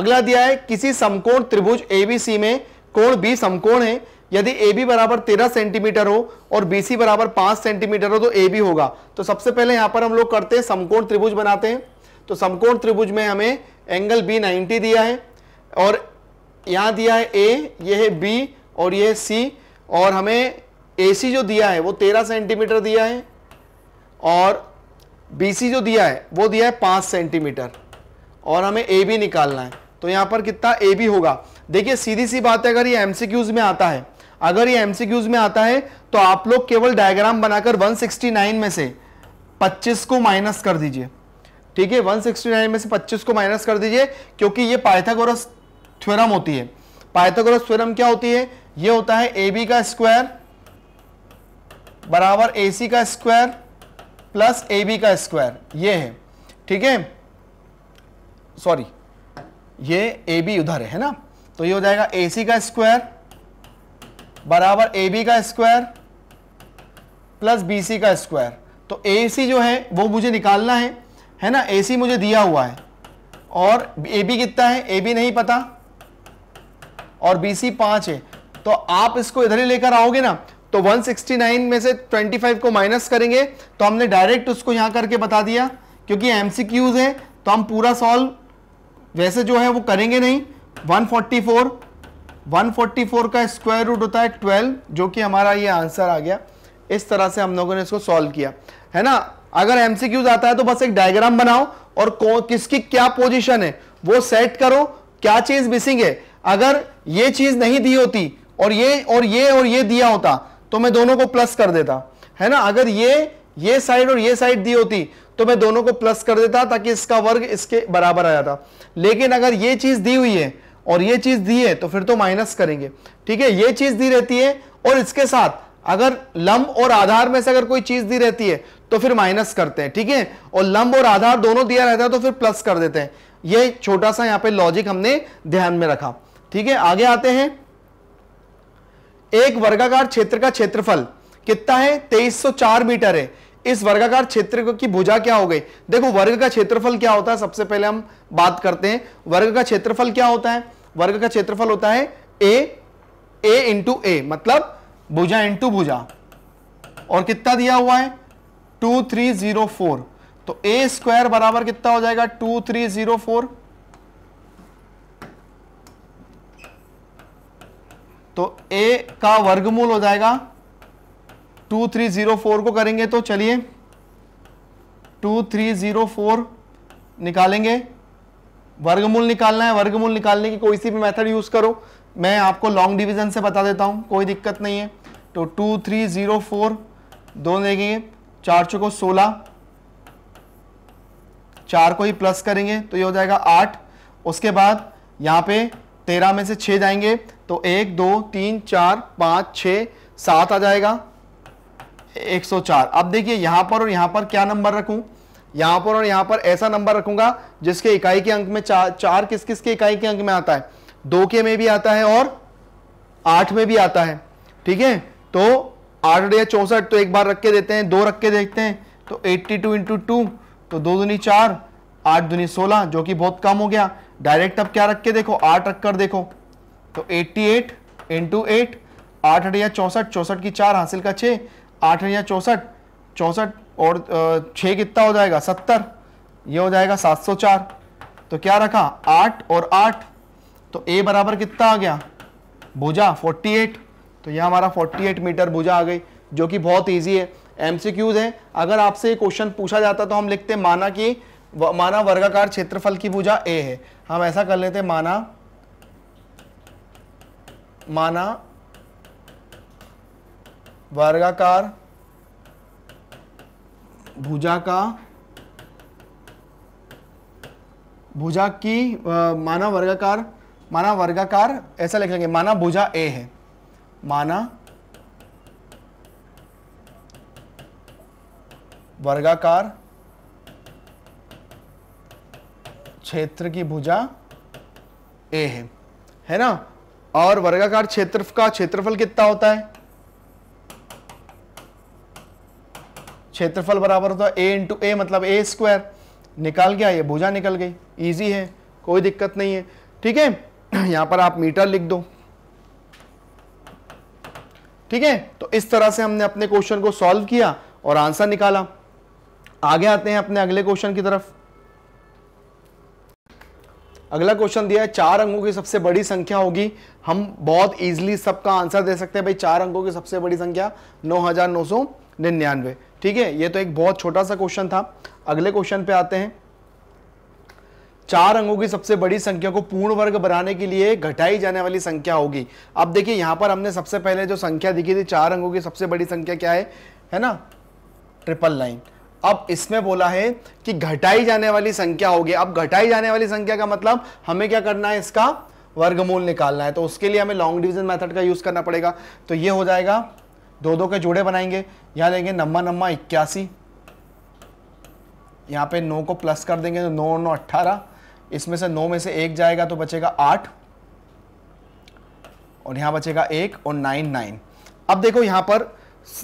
अगला दिया है किसी समकोण त्रिभुज एबीसी में कोण बी समकोण है यदि ए बी बराबर तेरह सेंटीमीटर हो और बी सी बराबर पांच सेंटीमीटर हो तो ए बी होगा तो सबसे पहले यहां पर हम लोग करते हैं समकोण त्रिभुज बनाते हैं तो समकोण त्रिभुज में हमें एंगल बी नाइनटी दिया है और यहाँ दिया है ए ये है बी और ये है सी और हमें ए सी जो दिया है वो तेरह सेंटीमीटर दिया है और बी सी जो दिया है वो दिया है पांच सेंटीमीटर और हमें ए बी निकालना है तो यहाँ पर कितना ए बी होगा देखिए सीधी सी बात है अगर ये एमसीक्यूज में आता है अगर ये एमसीक्यूज में आता है तो आप लोग केवल डायग्राम बनाकर 169 में से 25 को माइनस कर दीजिए ठीक है 169 में से 25 को माइनस कर दीजिए क्योंकि ये पाइथागोरस थ्योरम होती है पाइथागोरस थ्योरम क्या होती है ये होता है ए बी का स्क्वायर बराबर ए सी का स्क्वायर प्लस ए बी का स्क्वायर ये है ठीक है सॉरी ये ए बी उधर है ना तो ये हो जाएगा ए सी का स्क्वायर बराबर ए बी का स्क्वायर प्लस बी सी का स्क्वायर तो ए सी जो है वो मुझे निकालना है है ना ए सी मुझे दिया हुआ है और ए बी कितना है ए बी नहीं पता और बीसी पांच है तो आप इसको इधर ही लेकर आओगे ना तो 169 में से 25 को माइनस करेंगे तो हमने डायरेक्ट उसको यहां करके बता दिया क्योंकि एमसीक्यूज है तो हम पूरा सॉल्व वैसे जो है वो करेंगे नहीं 144 144 का स्क्वायर रूट होता है 12 जो कि हमारा ये आंसर आ गया इस तरह से हम लोगों ने इसको सॉल्व किया है ना अगर एमसीक्यूज आता है तो बस एक डायग्राम बनाओ और किसकी क्या पोजिशन है वो सेट करो क्या चीज मिसिंग है अगर ये चीज नहीं दी होती और ये और ये और ये दिया होता तो मैं दोनों को प्लस कर देता है ना अगर ये ये साइड और ये साइड दी होती तो मैं दोनों को प्लस कर देता ताकि इसका वर्ग इसके बराबर आ जाता लेकिन अगर ये चीज दी हुई है और ये चीज दी है तो फिर तो माइनस करेंगे ठीक है ये चीज दी रहती है और इसके साथ अगर लंब और आधार में से अगर कोई चीज दी रहती है तो फिर माइनस करते हैं ठीक है और लंब और आधार दोनों दिया रहता है तो फिर प्लस कर देते हैं ये छोटा सा यहां पे लॉजिक हमने ध्यान में रखा ठीक है आगे आते हैं एक वर्गाकार क्षेत्र का क्षेत्रफल कितना है 2304 मीटर है इस वर्गाकार क्षेत्र की भुजा क्या हो गई देखो वर्ग का क्षेत्रफल क्या होता है सबसे पहले हम बात करते हैं वर्ग का क्षेत्रफल क्या होता है वर्ग का क्षेत्रफल होता है ए ए इंटू ए मतलब भुजा इंटू भुजा और कितना दिया हुआ है टू थ्री जीरो फोर तो ए स्क्वायर बराबर कितना हो जाएगा टू थ्री जीरो फोर तो ए का वर्गमूल हो जाएगा टू थ्री जीरो फोर को करेंगे तो चलिए टू थ्री जीरो फोर निकालेंगे वर्गमूल निकालना है वर्गमूल निकालने की कोई सी भी मेथड यूज़ करो मैं आपको लॉन्ग डिवीजन से बता देता हूं कोई दिक्कत नहीं है तो टू थ्री ज़ीरो फोर दो देखेंगे चार चौ को सोलह चार को ही प्लस करेंगे तो ये हो जाएगा आठ उसके बाद यहां पे तेरह में से छः जाएंगे तो एक दो तीन चार पाँच छः सात आ जाएगा एक सौ चार अब देखिए यहाँ पर और यहाँ पर क्या नंबर रखूँ यहाँ पर और यहाँ पर ऐसा नंबर रखूँगा जिसके इकाई के अंक में चार चार किस किस के इकाई के अंक में आता है दो के में भी आता है और आठ में भी आता है ठीक है तो आठ या चौंसठ तो एक बार रख के देते हैं दो रख के देखते हैं तो एट्टी टू इंटू टू तो दो दूनी चार आठ दूनी सोलह जो कि बहुत कम हो गया डायरेक्ट अब क्या रख के देखो आठ रख कर देखो तो 88 एट इंटू एट आठ अठिया चौंसठ चौंसठ की चार हासिल का छः आठ अठिया चौंसठ चौंसठ और छः कितना हो जाएगा सत्तर ये हो जाएगा सात सौ चार तो क्या रखा आठ और आठ तो ए बराबर कितना आ गया भुजा फोर्टी एट तो यह हमारा फोर्टी एट मीटर भुजा आ गई जो कि बहुत ईजी है एम सी क्यूज है अगर आपसे क्वेश्चन पूछा जाता तो हम लिखते माना कि माना वर्गाकार क्षेत्रफल की भुजा ए है हम ऐसा कर लेते माना माना वर्गाकार भुजा का भुजा की आ, माना वर्गाकार माना वर्गाकार ऐसा लिख लेंगे माना भुजा ए है माना वर्गाकार क्षेत्र की भुजा ए है है ना और वर्गाकार क्षेत्र का क्षेत्रफल कितना होता है क्षेत्रफल बराबर होता है ए इंटू ए मतलब ए स्क्वायर निकाल गया ये भुजा निकल गई इजी है कोई दिक्कत नहीं है ठीक है <clears throat> यहां पर आप मीटर लिख दो ठीक है तो इस तरह से हमने अपने क्वेश्चन को सॉल्व किया और आंसर निकाला आगे आते हैं अपने अगले क्वेश्चन की तरफ अगला क्वेश्चन दिया है चार अंगों की सबसे बड़ी संख्या होगी हम बहुत इजीली सबका आंसर दे सकते हैं भाई चार अंकों की सबसे बड़ी संख्या नौ हजार नौ सौ निन्यानवे ठीक है ये तो एक बहुत छोटा सा क्वेश्चन था अगले क्वेश्चन पे आते हैं चार अंगों की सबसे बड़ी संख्या को पूर्ण वर्ग बनाने के लिए घटाई जाने वाली संख्या होगी अब देखिए यहां पर हमने सबसे पहले जो संख्या दिखी थी चार अंगों की सबसे बड़ी संख्या क्या है है ना ट्रिपल लाइन अब इसमें बोला है कि घटाई जाने वाली संख्या होगी अब घटाई जाने वाली संख्या का मतलब हमें क्या करना है इसका वर्गमूल निकालना है तो उसके लिए हमें लॉन्ग डिविजन मैथड का यूज करना पड़ेगा तो ये हो जाएगा दो दो के जोड़े बनाएंगे यहां लेंगे नम्मा नम्मा इक्यासी यहां पे नौ को प्लस कर देंगे तो नौ नौ अट्ठारह इसमें से नौ में से एक जाएगा तो बचेगा आठ और यहां बचेगा एक और नाइन नाइन अब देखो यहां पर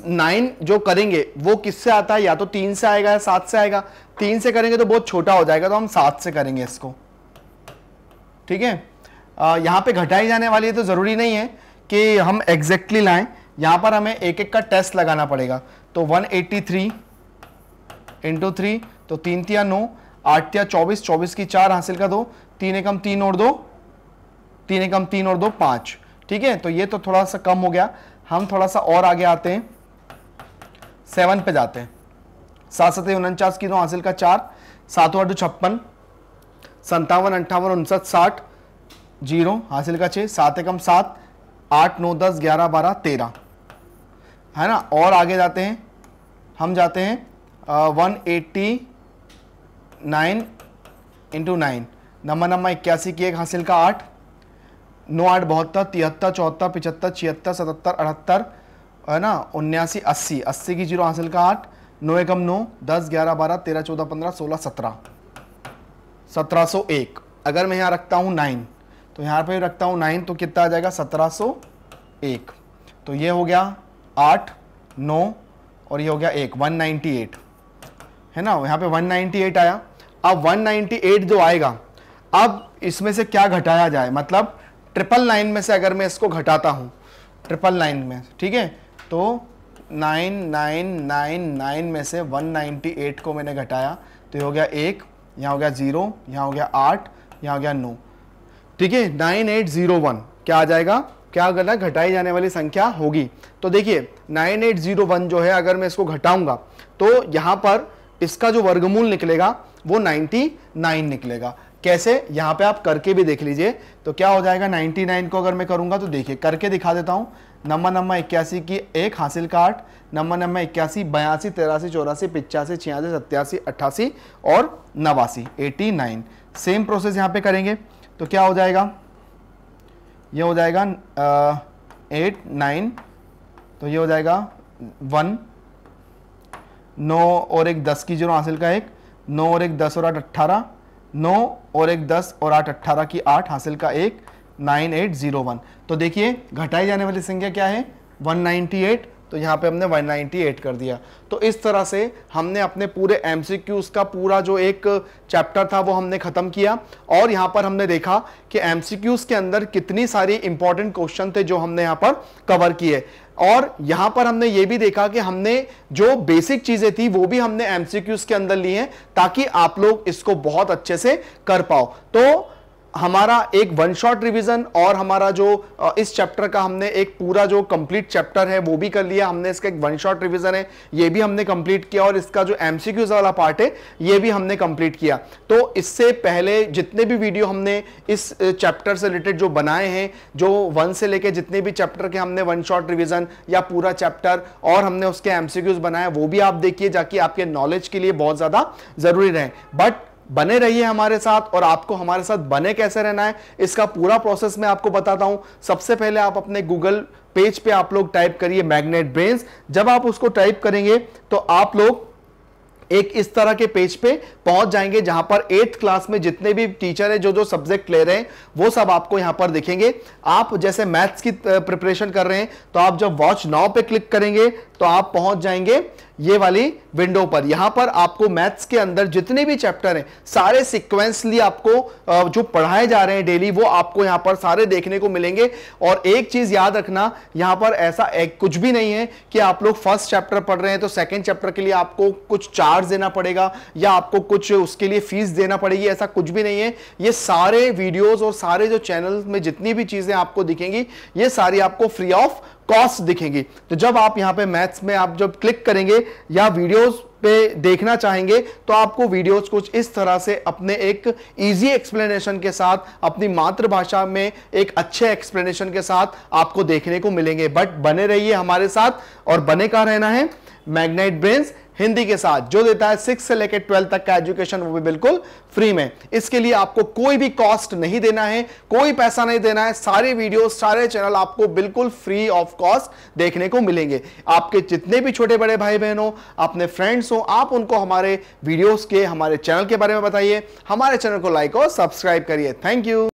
नाइन जो करेंगे वो किससे आता है या तो तीन से आएगा या सात से आएगा तीन से करेंगे तो बहुत छोटा हो जाएगा तो हम सात से करेंगे इसको ठीक है यहाँ पे घटाई जाने वाली है तो ज़रूरी नहीं है कि हम एग्जैक्टली लाएं यहाँ पर हमें एक एक का टेस्ट लगाना पड़ेगा तो 183 एट्टी थ्री इंटू थ्री तो तीन तिया नौ आठ तिया चौबीस चौबीस की चार हासिल कर दो तीन एकम तीन और दो तीन एकम तीन और दो पाँच ठीक है तो ये तो थोड़ा सा कम हो गया हम थोड़ा सा और आगे आते हैं सेवन पे जाते हैं सात सत उनचास की दो हासिल का चार सातों आठ छप्पन संतावन अंठावन उनसठ साठ जीरो हासिल का छः सात एकम सात आठ नौ दस ग्यारह बारह तेरह है ना और आगे जाते हैं हम जाते हैं one eighty nine into nine number number इक्यासी की एक हासिल का आठ नौ आठ बहत्तर तिहत्तर चौहत्तर पिछहत्तर छिहत्तर सतहत्तर अठहत्तर है ना उन्यासी अस्सी अस्सी की जीरो हासिल का आठ नौ एकम नौ दस ग्यारह बारह तेरह चौदह पंद्रह सोलह सत्रह सत्रह सौ एक अगर मैं यहाँ रखता हूँ नाइन तो यहाँ पर रखता हूँ नाइन तो कितना आ जाएगा सत्रह सौ एक तो ये हो गया आठ नौ और ये हो गया एक वन नाइन्टी एट है ना यहाँ पे वन नाइन्टी एट आया अब वन नाइन्टी एट जो आएगा अब इसमें से क्या घटाया जाए मतलब ट्रिपल नाइन में से अगर मैं इसको घटाता हूँ ट्रिपल नाइन में ठीक है तो नाइन नाइन नाइन नाइन में से वन एट को मैंने घटाया तो ये हो गया एक यहाँ हो गया जीरो यहाँ हो गया आठ यहाँ हो गया नौ ठीक है नाइन एट जीरो वन क्या आ जाएगा क्या करना घटाई जाने वाली संख्या होगी तो देखिए नाइन एट जीरो वन जो है अगर मैं इसको घटाऊंगा तो यहाँ पर इसका जो वर्गमूल निकलेगा वो नाइन निकलेगा कैसे यहाँ पे आप करके भी देख लीजिए तो क्या हो जाएगा 99 को अगर मैं करूंगा तो देखिए करके दिखा देता हूं नंबर नंबर इक्यासी की एक हासिल का आठ नंबर नंबर इक्यासी बयासी तिरासी चौरासी पिचासी छियासी सत्तासी अट्ठासी और नवासी एटी नाइन सेम प्रोसेस यहाँ पे करेंगे तो क्या हो जाएगा ये हो जाएगा एट नाइन तो ये हो जाएगा वन नौ और एक दस की जीरो हासिल का एक नौ और एक दस और आठ अट्ठारह नौ और एक दस और आठ अट्ठारह की आठ हासिल का एक नाइन एट जीरो वन तो देखिए घटाई जाने वाली संख्या क्या है वन नाइन्टी एट तो यहाँ पे हमने 198 कर दिया तो इस तरह से हमने अपने पूरे एम का पूरा जो एक चैप्टर था वो हमने ख़त्म किया और यहाँ पर हमने देखा कि एम के अंदर कितनी सारी इंपॉर्टेंट क्वेश्चन थे जो हमने यहाँ पर कवर किए और यहां पर हमने ये भी देखा कि हमने जो बेसिक चीजें थी वो भी हमने एमसीक्यूज के अंदर ली हैं ताकि आप लोग इसको बहुत अच्छे से कर पाओ तो हमारा एक वन शॉट रिवीजन और हमारा जो इस चैप्टर का हमने एक पूरा जो कंप्लीट चैप्टर है वो भी कर लिया हमने इसका एक वन शॉट रिवीजन है ये भी हमने कंप्लीट किया और इसका जो एमसीक्यूज वाला पार्ट है ये भी हमने कंप्लीट किया तो इससे पहले जितने भी वीडियो हमने इस चैप्टर से रिलेटेड जो बनाए हैं जो वन से लेके जितने भी चैप्टर के हमने वन शॉट रिविजन या पूरा चैप्टर और हमने उसके एमसीक्यूज बनाए वो भी आप देखिए जाकि आपके नॉलेज के लिए बहुत ज़्यादा ज़रूरी रहे बट बने रहिए हमारे साथ और आपको हमारे साथ बने कैसे रहना है इसका पूरा प्रोसेस मैं आपको बताता हूं सबसे पहले आप अपने गूगल पेज पे आप लोग टाइप करिए मैग्नेट ब्रेन्स जब आप उसको टाइप करेंगे तो आप लोग एक इस तरह के पेज पे पहुंच जाएंगे जहां पर एट्थ क्लास में जितने भी टीचर हैं जो जो सब्जेक्ट ले रहे हैं वो सब आपको यहां पर दिखेंगे आप जैसे मैथ्स की प्रिपरेशन कर रहे हैं तो आप जब वॉच नाउ पे क्लिक करेंगे तो आप पहुंच जाएंगे ये वाली विंडो पर यहां पर आपको मैथ्स के अंदर जितने भी चैप्टर हैं सारे सिक्वेंसली आपको जो पढ़ाए जा रहे हैं डेली वो आपको यहां पर सारे देखने को मिलेंगे और एक चीज याद रखना यहां पर ऐसा एक कुछ भी नहीं है कि आप लोग फर्स्ट चैप्टर पढ़ रहे हैं तो सेकेंड चैप्टर के लिए आपको कुछ चार्ज देना पड़ेगा या आपको कुछ उसके लिए फीस देना पड़ेगी ऐसा कुछ भी नहीं है ये सारे वीडियोज और सारे जो चैनल में जितनी भी चीजें आपको दिखेंगी ये सारी आपको फ्री ऑफ कॉस्ट दिखेंगी तो जब आप यहाँ पे मैथ्स में आप जब क्लिक करेंगे या वीडियोस पे देखना चाहेंगे तो आपको वीडियोस कुछ इस तरह से अपने एक इजी एक्सप्लेनेशन के साथ अपनी मातृभाषा में एक अच्छे एक्सप्लेनेशन के साथ आपको देखने को मिलेंगे बट बने रहिए हमारे साथ और बने का रहना है मैग्नाइट ब्रेन्स हिंदी के साथ जो देता है सिक्स से लेकर ट्वेल्थ तक का एजुकेशन वो भी बिल्कुल फ्री में इसके लिए आपको कोई भी कॉस्ट नहीं देना है कोई पैसा नहीं देना है सारे वीडियो सारे चैनल आपको बिल्कुल फ्री ऑफ कॉस्ट देखने को मिलेंगे आपके जितने भी छोटे बड़े भाई बहन हो अपने फ्रेंड्स हो आप उनको हमारे वीडियोस के हमारे चैनल के बारे में बताइए हमारे चैनल को लाइक और सब्सक्राइब करिए थैंक यू